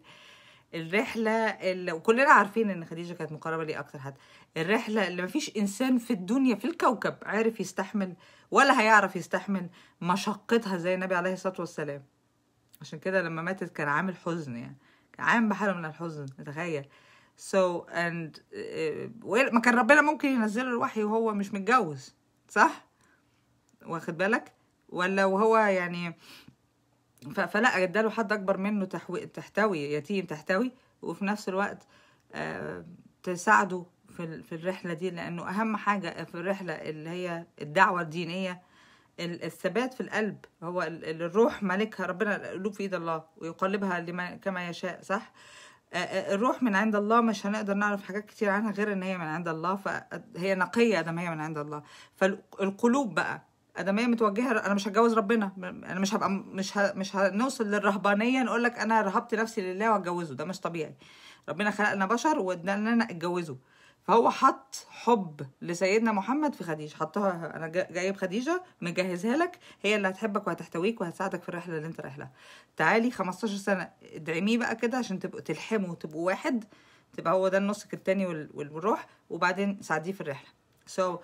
الرحله اللي وكلنا عارفين ان خديجه كانت مقربه لي اكتر حد الرحله اللي مفيش انسان في الدنيا في الكوكب عارف يستحمل ولا هيعرف يستحمل مشقتها زي النبي عليه الصلاه والسلام عشان كده لما ماتت كان عامل حزن يعني كان عامل بحاله من الحزن تخيل so and uh, ما كان ربنا ممكن ينزل الوحي وهو مش متجوز صح واخد بالك ولا وهو يعني فلا اداله حد اكبر منه تحوي تحتوي يتيم تحتوي وفي نفس الوقت آه تساعده في في الرحله دي لانه اهم حاجه في الرحله اللي هي الدعوه الدينيه الثبات في القلب هو الروح مالكها ربنا القلوب في ايد الله ويقلبها كما يشاء صح آه، آه، الروح من عند الله مش هنقدر نعرف حاجات كتير عنها غير ان هي من عند الله فهي نقيه ادميه من عند الله فالقلوب بقى ادميه متوجهه انا مش هتجوز ربنا انا مش هبقى مش ه... مش هنوصل للرهبانيه نقول لك انا رهبت نفسي لله واتجوزه ده مش طبيعي ربنا خلقنا بشر وادانا اتجوزه فهو حط حب لسيدنا محمد في خديجه حطها انا جايب خديجه مجهزها لك هي اللي هتحبك وهتحتويك وهتساعدك في الرحله اللي انت رايح تعالي 15 سنه ادعميه بقى كده عشان تبقوا تلحموا وتبقوا واحد تبقى هو ده النصك التاني والروح وبعدين ساعديه في الرحله سو so,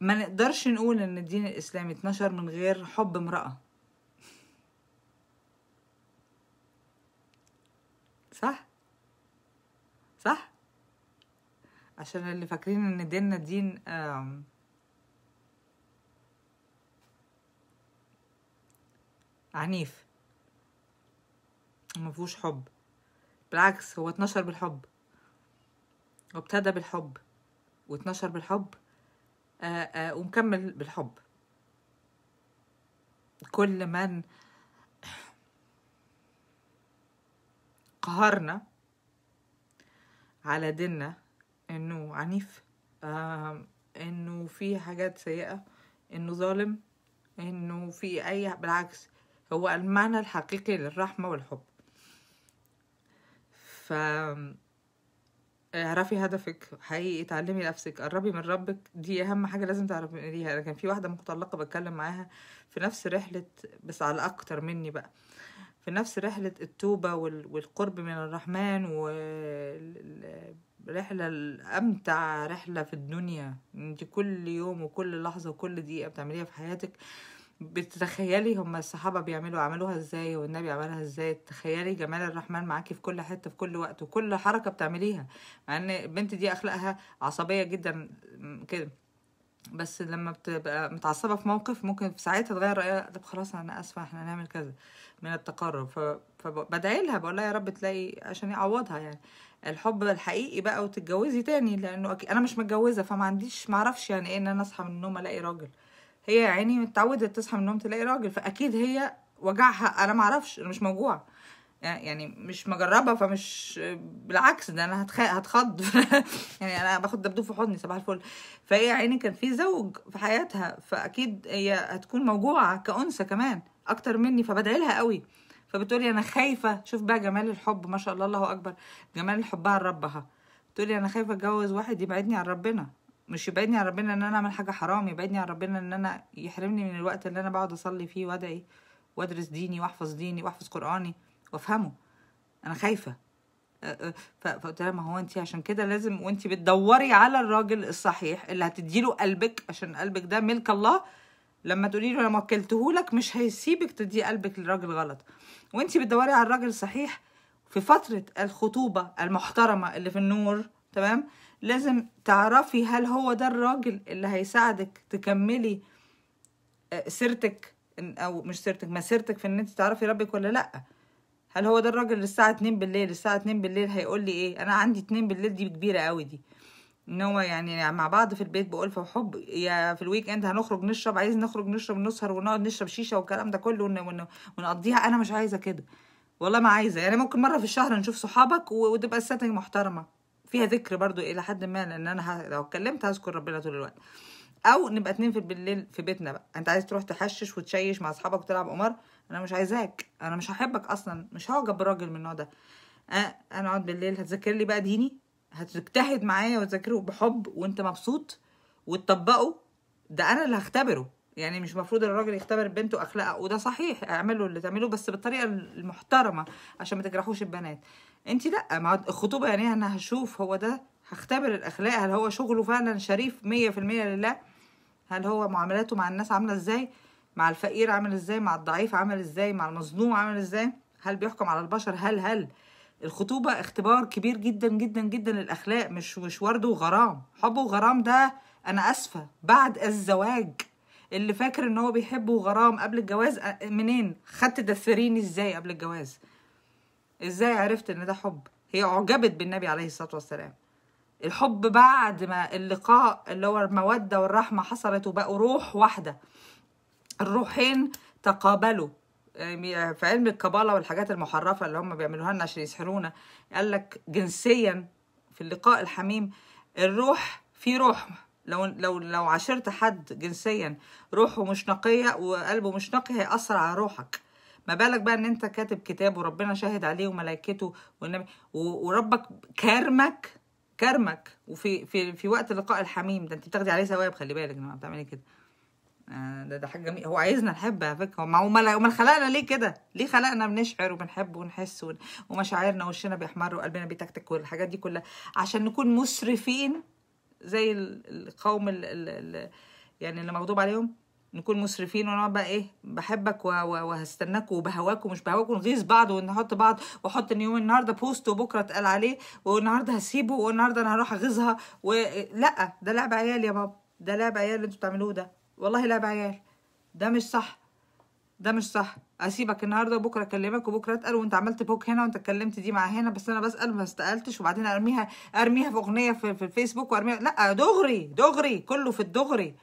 ما نقدرش نقول ان الدين الاسلامي اتنشر من غير حب امراه صح عشان اللي فاكرين ان ديننا دين عنيف مفهوش حب بالعكس هو اتنشر بالحب وابتدى بالحب واتنشر بالحب آآ آه، آآ آه، ومكمل بالحب كل من قهرنا على ديننا انه عنيف آه انه في حاجات سيئه انه ظالم انه في اي بالعكس هو المعنى الحقيقي للرحمه والحب ف اعرفي هدفك حقيقي اتعلمي نفسك قربي من ربك دي اهم حاجه لازم تعرفيها انا كان في واحده متطلقه بتكلم معاها في نفس رحله بس على اكتر مني بقى في نفس رحلة التوبة والقرب من الرحمن ورحلة أمتع رحلة في الدنيا انت كل يوم وكل لحظة وكل دقيقة بتعمليها في حياتك بتتخيلي هما الصحابة بيعملوا عملوها ازاي والنبي عملها ازاي تخيلي جمال الرحمن معاكي في كل حتة في كل وقت وكل حركة بتعمليها مع ان البنت دي اخلاقها عصبية جدا كده بس لما بتبقى متعصبة في موقف ممكن في ساعتها تغير رأيها طب خلاص انا اسفة احنا هنعمل كذا من التقرب فبدعي لها بقول لها يا رب تلاقي عشان يعوضها يعني الحب الحقيقي بقى وتتجوزي تاني لانه أكي... انا مش متجوزه فما عنديش ما اعرفش يعني ايه ان انا اصحى من النوم الاقي راجل هي يا عيني متعوده تصحى من النوم تلاقي راجل فاكيد هي وجعها انا ما اعرفش انا مش موجوعه يعني،, يعني مش مجربه فمش بالعكس ده انا هتخ... هتخض يعني انا باخد دبدوب في حضني صباح الفل فهي عيني كان في زوج في حياتها فاكيد هي هتكون موجوعه كانثى كمان اكتر مني فبدعي لها قوي فبتقولي انا خايفه شوف بقى جمال الحب ما شاء الله الله اكبر جمال حبها لربها بتقولي انا خايفه اتجوز واحد يبعدني عن ربنا مش يبعدني عن ربنا ان انا اعمل حاجه حرام يبعدني عن ربنا ان انا يحرمني من الوقت اللي انا بقعد اصلي فيه وادعي وادرس ديني واحفظ ديني واحفظ قراني وافهمه انا خايفه فقلت لها ما هو انت عشان كده لازم وانت بتدوري على الراجل الصحيح اللي هتديله قلبك عشان قلبك ده ملك الله لما تقولي له انا ما اكلتهولك مش هيسيبك تدي قلبك للراجل غلط وانت بتدوري على الراجل الصحيح في فتره الخطوبه المحترمه اللي في النور تمام لازم تعرفي هل هو ده الراجل اللي هيساعدك تكملي آه، سيرتك او مش سيرتك مسيرتك في ان انت تعرفي ربك ولا لا هل هو ده الراجل الساعه 2 بالليل الساعه 2 بالليل هيقول لي ايه انا عندي 2 بالليل دي كبيره قوي دي ان هو يعني مع بعض في البيت بألفة وحب يا في الويك اند هنخرج نشرب عايز نخرج نشرب نسهر ونقعد نشرب شيشه والكلام ده كله ونقضيها انا مش عايزه كده والله ما عايزه يعني ممكن مره في الشهر نشوف صحابك وتبقى السيتنج محترمه فيها ذكر برضو الى حد ما لان انا لو اتكلمت هذكر ربنا طول الوقت او نبقى اتنين في بالليل في بيتنا بقى انت عايز تروح تحشش وتشيش مع اصحابك وتلعب قمار انا مش عايزاك انا مش هحبك اصلا مش هعجب براجل من النوع ده أه، انا اقعد بالليل هتذكر لي بقى ديني هتجتهد معايا وتذاكره بحب وانت مبسوط وتطبقه ده انا اللي هختبره يعني مش المفروض الراجل يختبر بنته اخلاقها وده صحيح اعملوا اللي تعمله بس بالطريقه المحترمه عشان ما تجرحوش البنات انت لا مع الخطوبه يعني انا هشوف هو ده هختبر الاخلاق هل هو شغله فعلا شريف 100% لله هل هو معاملاته مع الناس عامله ازاي مع الفقير عامل ازاي مع الضعيف عامل ازاي مع المظلوم عامل ازاي هل بيحكم على البشر هل هل الخطوبة اختبار كبير جدا جدا جدا للأخلاق مش مش ورد وغرام حب وغرام ده أنا أسفة بعد الزواج اللي فاكر إن هو بيحب وغرام قبل الجواز منين خدت دثريني إزاي قبل الجواز إزاي عرفت إن ده حب هي أعجبت بالنبي عليه الصلاة والسلام الحب بعد ما اللقاء اللي هو المودة والرحمة حصلت وبقوا روح واحدة الروحين تقابلوا في علم الكبالة والحاجات المحرفة اللي هم بيعملوها لنا عشان يسحرونا قال لك جنسيا في اللقاء الحميم الروح في روح لو لو لو عاشرت حد جنسيا روحه مش نقية وقلبه مش نقي هيأثر على روحك ما بالك بقى ان انت كاتب كتاب وربنا شاهد عليه وملائكته والنبي وربك كرمك كرمك وفي في في وقت لقاء الحميم ده انت بتاخدي عليه ثواب خلي بالك لما بتعملي كده آه، ده ده حاجه جميله هو عايزنا نحب على فكره هو ما امال خلقنا ليه كده ليه خلقنا بنشعر وبنحب ونحس ومشاعرنا وشنا بيحمر وقلبنا بيتكتك والحاجات دي كلها عشان نكون مسرفين زي القوم ال... يعني اللي مغضوب عليهم نكون مسرفين ونقعد بقى ايه بحبك وهستناك وبهواك ومش بهواك ونغيظ بعض ونحط بعض واحط ان يوم النهارده بوست وبكره اتقال عليه والنهارده هسيبه والنهارده انا هروح اغيظها إيه؟ لا ده لعب عيال يا بابا ده لعب عيال اللي انتوا بتعملوه ده والله لا بعيال ده مش صح ده مش صح اسيبك النهارده وبكره اكلمك وبكره اتقل وانت عملت بوك هنا وانت اتكلمت دي مع هنا بس انا بسال ما استقلتش وبعدين ارميها ارميها في اغنيه في, في الفيسبوك وارميها لا دغري دغري كله في الدغري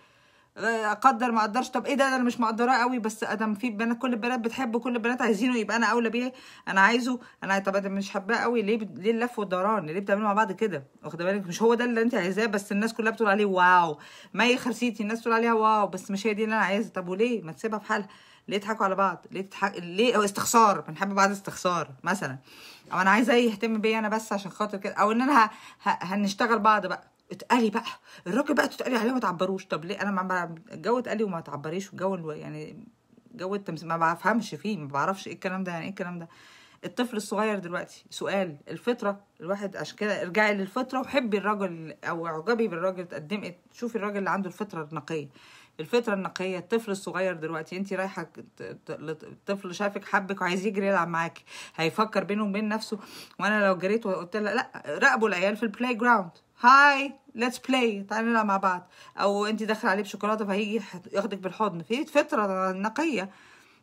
اقدر آه، ما اقدرش طب ايه ده انا مش مقدراه قوي بس ادم في بنات كل البنات بتحبه كل البنات عايزينه يبقى انا اولى بيه انا عايزه انا طب انا مش حباه قوي ليه ب... ليه اللف والدوران ليه بتعملوا مع بعض كده واخده بالك مش هو ده اللي انت عايزاه بس الناس كلها بتقول عليه واو مي خرسيتي الناس تقول عليها واو بس مش هي دي اللي انا عايزها طب وليه ما تسيبها في حالها ليه تضحكوا على بعض ليه تضحك ليه أو استخسار بنحب بعض استخسار مثلا او انا عايزه يهتم بيا انا بس عشان خاطر كده او ان انا ه... ه... هنشتغل بعض بقى اتقلي بقى الراجل بقى تتقلي عليه وما تعبروش طب ليه انا ما جو اتقلي وما تعبريش والجو يعني جو التمثيل ما بفهمش فيه ما بعرفش ايه الكلام ده يعني ايه الكلام ده الطفل الصغير دلوقتي سؤال الفطره الواحد عشان كده ارجعي للفطره وحبي الراجل او اعجبي بالراجل تقدمي شوفي الراجل اللي عنده الفطره النقيه الفطره النقيه الطفل الصغير دلوقتي انت رايحه الطفل شافك حبك وعايز يجري يلعب معاكي هيفكر بينه وبين نفسه وانا لو جريت وقلت لها لا راقبوا العيال في البلاي جراوند هاي ليتس بلاي تعالي نلعب مع بعض او انت داخله عليه بشوكولاته فهيجي ياخدك بالحضن في فطره نقيه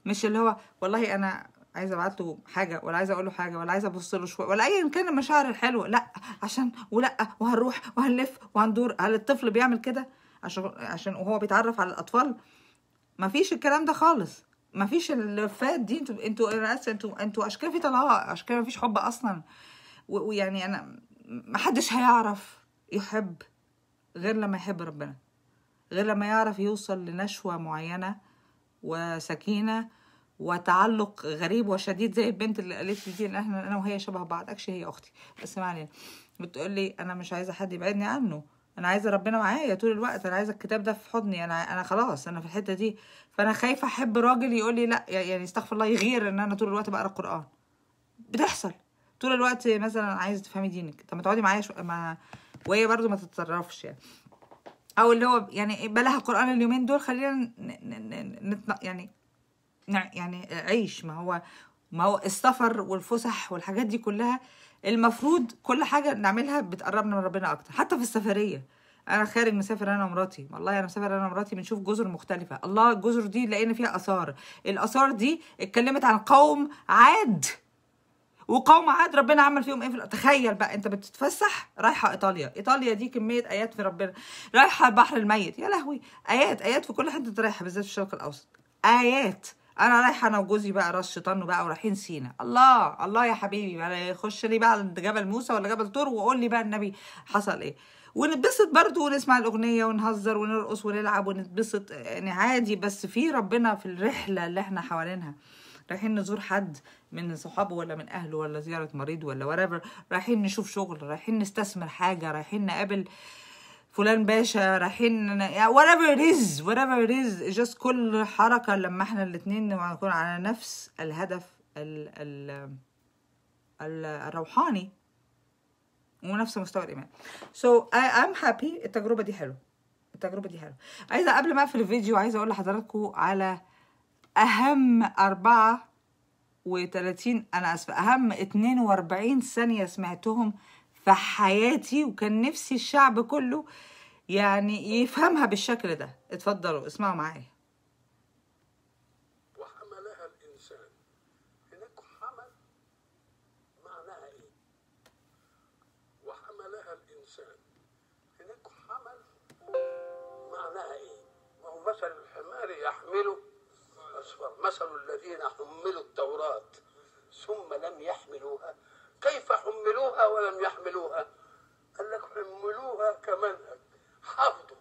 مش اللي هو والله انا عايزه ابعت له حاجه ولا عايزه اقول له حاجه ولا عايزه ابص له شويه ولا ايا كان المشاعر الحلوه لا عشان ولا وهنروح وهنلف وهندور هل الطفل بيعمل كده عشان عشان وهو بيتعرف على الاطفال ما فيش الكلام ده خالص ما فيش اللفات دي انتوا انتوا انتوا انتوا اشكال في طلاق اشكال فيش حب اصلا ويعني انا ما حدش هيعرف يحب غير لما يحب ربنا غير لما يعرف يوصل لنشوة معينة وسكينة وتعلق غريب وشديد زي البنت اللي قالت لي دي ان احنا انا وهي شبه بعض اكشلي هي اختي بس ما علينا بتقول لي انا مش عايزه حد يبعدني عنه انا عايزه ربنا معايا طول الوقت انا عايزه الكتاب ده في حضني انا انا خلاص انا في الحته دي فانا خايفه احب راجل يقول لي لا يعني استغفر الله يغير ان انا طول الوقت بقرا قران بتحصل طول الوقت مثلا عايزه تفهمي دينك طب ما تقعدي معايا شو... ما وهي برضو ما تتصرفش يعني او اللي هو يعني إيه، بلاها قران اليومين دول خلينا يعني يعني عيش ما هو ما هو السفر والفسح والحاجات دي كلها المفروض كل حاجه نعملها بتقربنا من ربنا اكتر حتى في السفريه انا خارج مسافر انا ومراتي والله انا مسافر انا ومراتي بنشوف جزر مختلفه الله الجزر دي لقينا فيها اثار الاثار دي اتكلمت عن قوم عاد وقوم عاد ربنا عمل فيهم ايه في تخيل بقى انت بتتفسح رايحه ايطاليا ايطاليا دي كميه ايات في ربنا رايحه البحر الميت يا لهوي ايات ايات في كل حته رايحه بالذات في الشرق الاوسط ايات انا رايحه انا وجوزي بقى راس شيطان بقى ورايحين سينا الله الله يا حبيبي خش لي بقى عند جبل موسى ولا جبل طور وقول لي بقى النبي حصل ايه ونتبسط برضو ونسمع الاغنيه ونهزر ونرقص ونلعب ونتبسط يعني عادي بس في ربنا في الرحله اللي احنا حوالينها رايحين نزور حد من صحابه ولا من اهله ولا زياره مريض ولا ورافر رايحين نشوف شغل رايحين نستثمر حاجه رايحين نقابل فلان باشا رايحين يعني whatever it is whatever it is just كل حركه لما احنا الاثنين نكون على نفس الهدف ال ال الروحاني ونفس مستوى الايمان so I, I'm happy التجربه دي حلوه التجربه دي حلوه عايزه قبل ما اقفل الفيديو عايزه اقول لحضراتكم على أهم أربعة وتلاتين أنا آسفة أهم اتنين وأربعين ثانية سمعتهم في حياتي وكان نفسي الشعب كله يعني يفهمها بالشكل ده اتفضلوا اسمعوا معايا وحملها الإنسان هناك حمل معناها إيه؟ وحملها الإنسان هناك حمل معناها إيه؟ ما هو مثل الحمار يحمله الأكبر مثل الذين حملوا التوراة ثم لم يحملوها كيف حملوها ولم يحملوها قال لك حملوها كمنهج حفظوا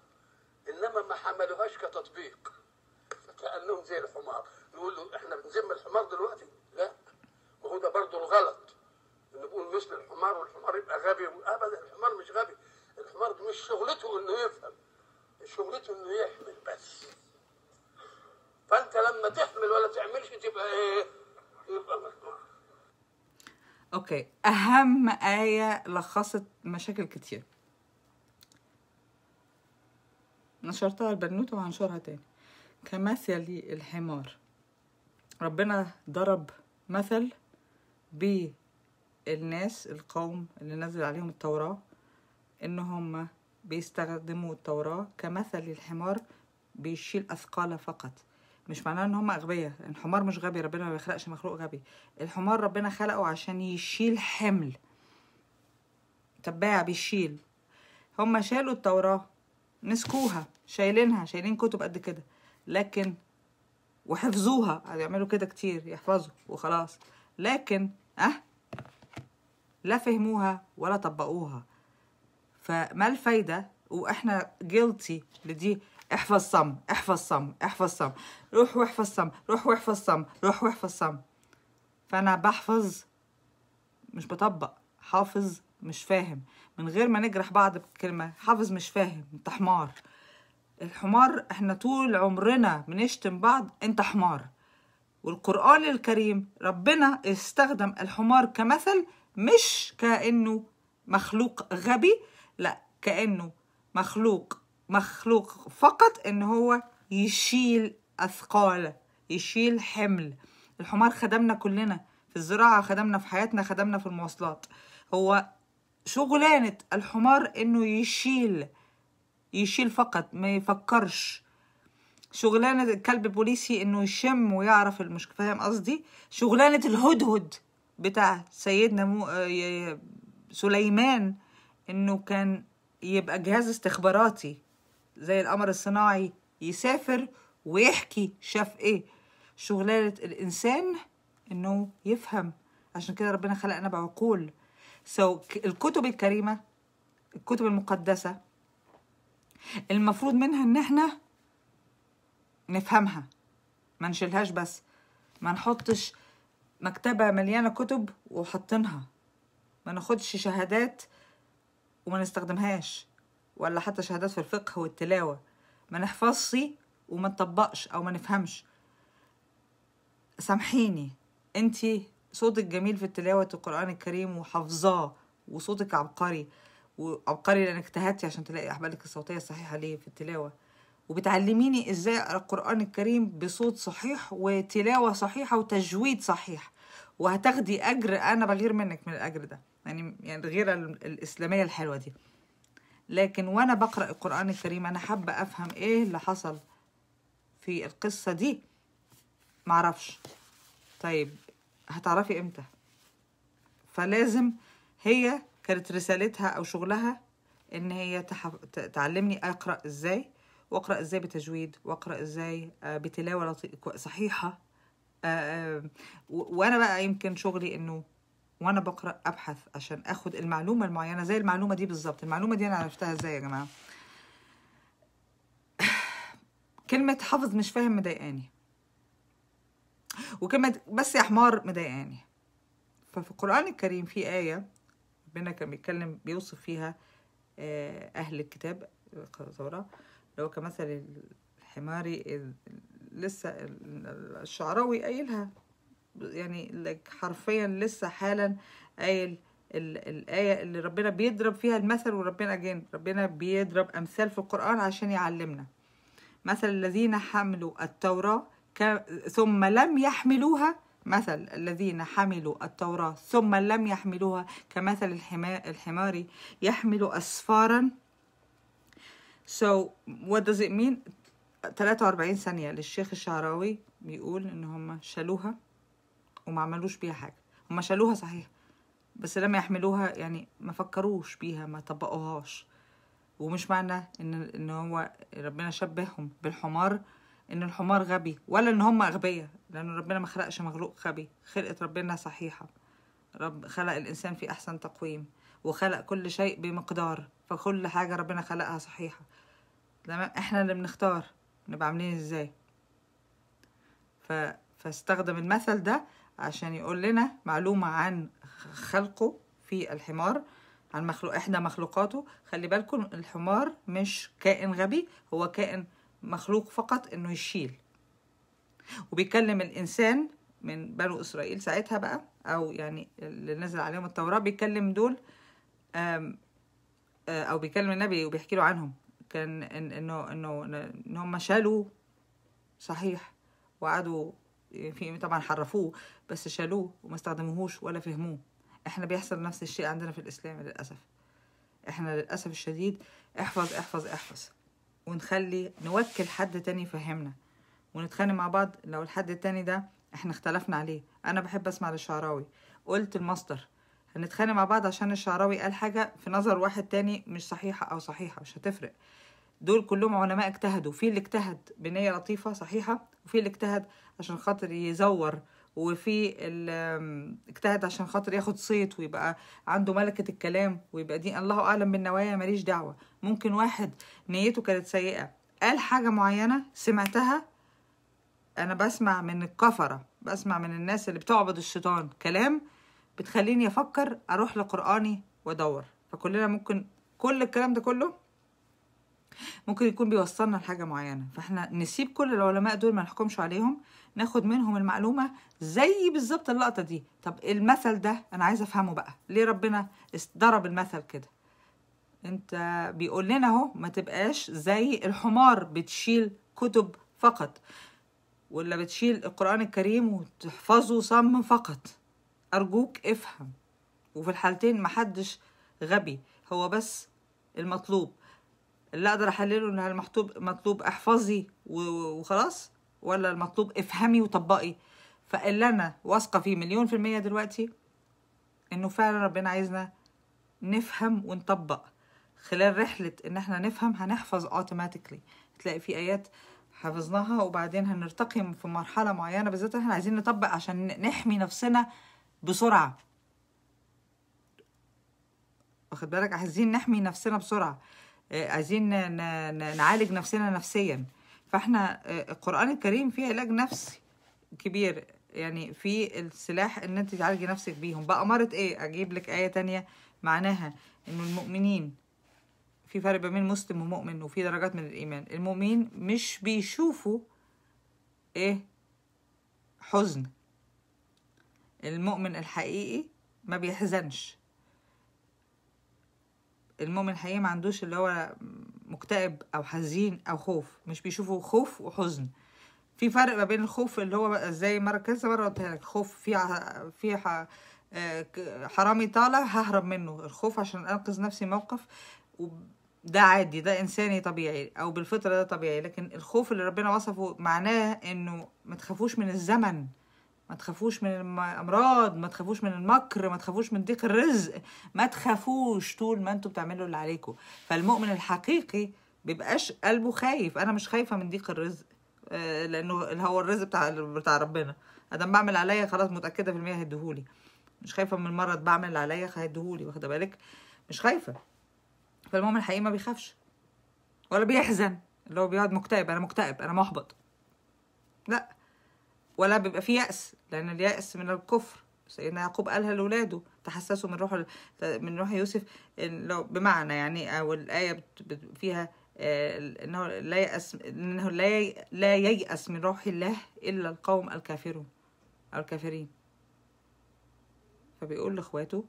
إنما ما حملوهاش كتطبيق كأنهم زي الحمار يقولوا إحنا بنذم الحمار دلوقتي لا وهو ده برضه الغلط نقول مثل الحمار والحمار يبقى غبي ابدا الحمار مش غبي الحمار مش شغلته انه يفهم شغلته انه يحمل اوكي اهم ايه لخصت مشاكل كتير نشرتها البنوته وهنشرها تاني كمثل الحمار ربنا ضرب مثل بالناس القوم اللي نزل عليهم التوراة ان هم بيستخدموا التوراة كمثل الحمار بيشيل اثقال فقط مش معناه ان هم اغبياء الحمار مش غبي ربنا ما بيخلقش مخلوق غبي الحمار ربنا خلقه عشان يشيل حمل تباع بيشيل هم شالوا التوراه مسكوها شايلينها شايلين كتب قد كده لكن وحفظوها يعملوا كده كتير يحفظوا وخلاص لكن اه لا فهموها ولا طبقوها فما الفايده واحنا جيلتي لدي احفظ صم احفظ صم احفظ صم روح واحفظ صم روح واحفظ صم روح واحفظ صم فانا بحفظ مش بطبق حافظ مش فاهم من غير ما نجرح بعض بكلمه حافظ مش فاهم انت حمار الحمار احنا طول عمرنا بنشتم بعض انت حمار والقرآن الكريم ربنا استخدم الحمار كمثل مش كأنه مخلوق غبي لا كأنه مخلوق مخلوق فقط ان هو يشيل اثقال يشيل حمل الحمار خدمنا كلنا في الزراعه خدمنا في حياتنا خدمنا في المواصلات هو شغلانه الحمار انه يشيل يشيل فقط ما يفكرش شغلانه الكلب البوليسي انه يشم ويعرف المشكله فاهم قصدي شغلانه الهدهد بتاع سيدنا مو... آه، سليمان انه كان يبقى جهاز استخباراتي زي القمر الصناعي يسافر ويحكي شاف ايه شغلانة الإنسان إنه يفهم عشان كده ربنا خلقنا بعقول سو so, الكتب الكريمة الكتب المقدسة المفروض منها إن احنا نفهمها ما نشيلهاش بس ما نحطش مكتبة مليانة كتب وحاطينها ما ناخدش شهادات وما نستخدمهاش ولا حتى شهادات في الفقه والتلاوة ما نحفظش وما نطبقش أو ما نفهمش سامحيني انت صوتك جميل في تلاوة القرآن الكريم وحافظاه وصوتك عبقري وعبقري لانك اجتهدتي عشان تلاقي احبالك الصوتيه الصحيحه ليه في التلاوه وبتعلميني ازاي اقرا القران الكريم بصوت صحيح وتلاوه صحيحه وتجويد صحيح وهتاخدي اجر انا بغير منك من الاجر ده يعني يعني الغيره الاسلاميه الحلوه دي لكن وانا بقرا القران الكريم انا حابه افهم ايه اللي حصل في القصه دي معرفش طيب هتعرفي امتى فلازم هي كانت رسالتها او شغلها ان هي تحف... تعلمني اقرا ازاي واقرا ازاي بتجويد واقرا ازاي آه، بتلاوه صحيحه آه، آه، وانا بقى يمكن شغلي انه وانا بقرا ابحث عشان اخد المعلومه المعينه زي المعلومه دي بالظبط المعلومه دي انا عرفتها ازاي يا جماعه كلمه حافظ مش فاهم مضايقاني وكلمه بس يا حمار مضايقاني ففي القران الكريم في ايه ربنا كان بيتكلم بيوصف فيها آه، اهل الكتاب القذاره اللي هو كمثل الحماري لسه الشعراوي قايلها يعني حرفيا لسه حالا قايل الآية اللي ربنا بيضرب فيها المثل وربنا جين ربنا بيضرب أمثال في القرآن عشان يعلمنا مثل الذين حملوا التوراة ثم لم يحملوها مثل الذين حملوا التوراة ثم لم يحملوها كمثل الحمار يحمل أسفارا So what does it mean 43 ثانية للشيخ الشعراوي بيقول إن هم شالوها وما عملوش بيها حاجه هما شالوها صحيح بس لما يحملوها يعني ما فكروش بيها ما طبقوهاش ومش معنى ان ان هو ربنا شبههم بالحمار ان الحمار غبي ولا ان هم اغبياء لان ربنا ما خلقش مخلوق غبي خلقه ربنا صحيحه رب خلق الانسان في احسن تقويم وخلق كل شيء بمقدار فكل حاجه ربنا خلقها صحيحه تمام احنا اللي بنختار نبقى عاملين ازاي ف... فاستخدم المثل ده عشان يقول لنا معلومة عن خلقه في الحمار عن مخلوق إحدى مخلوقاته خلي بالكم الحمار مش كائن غبي هو كائن مخلوق فقط إنه يشيل وبيكلم الإنسان من بنو إسرائيل ساعتها بقى أو يعني اللي نزل عليهم التوراة بيكلم دول أو بيكلم النبي وبيحكي له عنهم كان إنه إنه إن هم شالوه صحيح وقعدوا في طبعا حرفوه بس شالوه وما استخدموهوش ولا فهموه احنا بيحصل نفس الشيء عندنا في الاسلام للاسف احنا للاسف الشديد احفظ احفظ احفظ ونخلي نوكل حد تاني يفهمنا ونتخانق مع بعض لو الحد التاني ده احنا اختلفنا عليه انا بحب اسمع للشعراوي قلت المصدر هنتخانق مع بعض عشان الشعراوي قال حاجة في نظر واحد تاني مش صحيحة او صحيحة مش هتفرق دول كلهم علماء اجتهدوا في اللي اجتهد بنية لطيفة صحيحة وفي اللي اجتهد عشان خاطر يزور وفي اللي اجتهد عشان خاطر ياخد صيت ويبقى عنده ملكة الكلام ويبقى دي الله أعلم بالنوايا ماليش دعوة ممكن واحد نيته كانت سيئة قال حاجة معينة سمعتها أنا بسمع من الكفرة بسمع من الناس اللي بتعبد الشيطان كلام بتخليني أفكر أروح لقرآني وأدور فكلنا ممكن كل الكلام ده كله ممكن يكون بيوصلنا لحاجه معينه فاحنا نسيب كل العلماء دول ما نحكمش عليهم ناخد منهم المعلومه زي بالظبط اللقطه دي طب المثل ده انا عايزه افهمه بقى ليه ربنا ضرب المثل كده انت بيقول لنا اهو ما تبقاش زي الحمار بتشيل كتب فقط ولا بتشيل القران الكريم وتحفظه صم فقط ارجوك افهم وفي الحالتين محدش غبي هو بس المطلوب اللي اقدر احلله ان المطلوب مطلوب احفظي وخلاص ولا المطلوب افهمي وطبقي فاللي انا واثقه فيه مليون في الميه دلوقتي انه فعلا ربنا عايزنا نفهم ونطبق خلال رحله ان احنا نفهم هنحفظ اوتوماتيكلي تلاقي في ايات حفظناها وبعدين هنرتقي في مرحله معينه بالذات احنا عايزين نطبق عشان نحمي نفسنا بسرعه واخد بالك عايزين نحمي نفسنا بسرعه عايزين نعالج نفسنا نفسيا فاحنا آه، القرآن الكريم فيه علاج نفسي كبير يعني في السلاح ان انت تعالجي نفسك بيهم بأمارة ايه اجيب لك آية تانية معناها ان المؤمنين في فرق بين مسلم ومؤمن وفي درجات من الإيمان المؤمنين مش بيشوفوا ايه حزن المؤمن الحقيقي ما بيحزنش المؤمن الحقيقي ما عندوش اللي هو مكتئب او حزين او خوف مش بيشوفوا خوف وحزن في فرق ما بين الخوف اللي هو زي مره كذا مره قلتها لك خوف في في آه، حرامي طالع ههرب منه الخوف عشان انقذ نفسي موقف ده عادي ده انساني طبيعي او بالفطره ده طبيعي لكن الخوف اللي ربنا وصفه معناه انه ما تخافوش من الزمن ما تخافوش من الامراض ما تخافوش من المكر ما تخافوش من ضيق الرزق ما تخافوش طول ما انتوا بتعملوا اللي عليكم فالمؤمن الحقيقي بيبقاش قلبه خايف انا مش خايفه من ضيق الرزق آه، لانه هو الرزق بتاع بتاع ربنا ادام بعمل عليا خلاص متاكده في المية هيديهولي مش خايفه من المرض بعمل اللي عليا هيديهولي واخده بالك مش خايفه فالمؤمن الحقيقي ما بيخافش ولا بيحزن اللي هو بيقعد مكتئب انا مكتئب انا محبط لا ولا بيبقى فيه يأس لأن اليأس من الكفر سيدنا يعقوب قالها لأولاده تحسسوا من روح من روح يوسف لو بمعنى يعني او الايه فيها آه، انه لا يأس انه لا لا ييأس من روح الله الا القوم الكافرون او الكافرين فبيقول لاخواته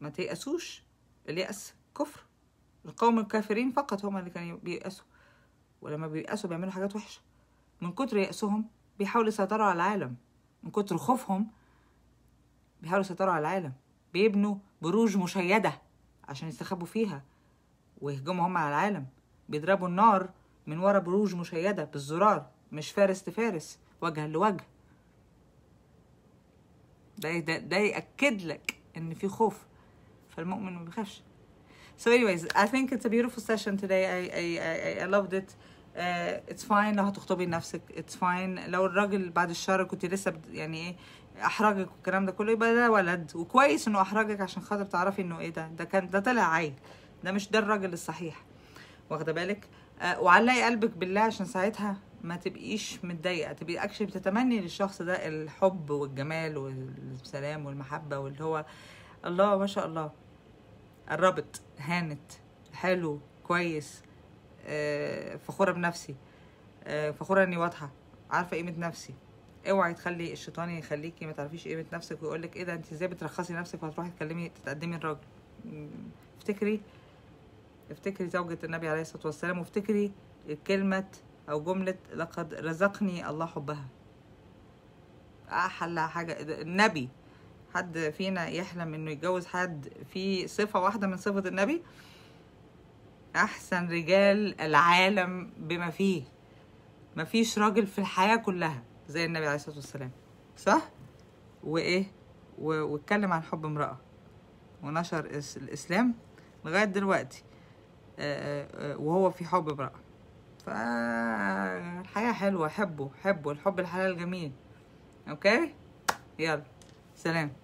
ما تيأسوش اليأس كفر القوم الكافرين فقط هم اللي كانوا بيأسوا ولما بيأسوا بيعملوا حاجات وحشه من كتر يأسهم بيحاولوا يسيطروا على العالم من كتر خوفهم بيحاولوا يسيطروا على العالم بيبنوا بروج مشيدة عشان يستخبوا فيها ويهجموا هم على العالم بيضربوا النار من ورا بروج مشيدة بالزرار مش فارس لفارس وجها لوجه ده, ده, ده يأكد لك إن في خوف فالمؤمن ما بيخافش So anyways, I think it's a beautiful session today. I, I, I, I loved it. اتس آه، فاين لو هتخطبي نفسك اتس فاين لو الراجل بعد الشر كنت لسه يعني ايه احرجك والكلام ده كله يبقى ده ولد وكويس انه احرجك عشان خاطر تعرفي انه ايه ده ده كان ده طلع عيل ده مش ده الراجل الصحيح واخده بالك آه وعلقي قلبك بالله عشان ساعتها ما تبقيش متضايقه تبقي اكشلي بتتمني للشخص ده الحب والجمال والسلام والمحبه واللي هو الله ما شاء الله قربت هانت حلو كويس آه، فخوره بنفسي آه، فخوره اني واضحه عارفه قيمه نفسي اوعي تخلي الشيطان يخليكي ما تعرفيش قيمه نفسك ويقول لك ايه ده انت ازاي بترخصي نفسك وهتروحي تكلمي تتقدمي لراجل افتكري افتكري زوجة النبي عليه الصلاة والسلام وافتكري كلمة أو جملة لقد رزقني الله حبها أحلى حاجة النبي حد فينا يحلم إنه يتجوز حد فيه صفة واحدة من صفة النبي احسن رجال العالم بما فيه مفيش راجل في الحياه كلها زي النبي عليه الصلاه والسلام صح وايه واتكلم عن حب امراه ونشر الاسلام لغايه دلوقتي آه، آه، آه، وهو في حب امراه فالحياه حلوه حبه حبه الحب الحلال جميل اوكي يلا سلام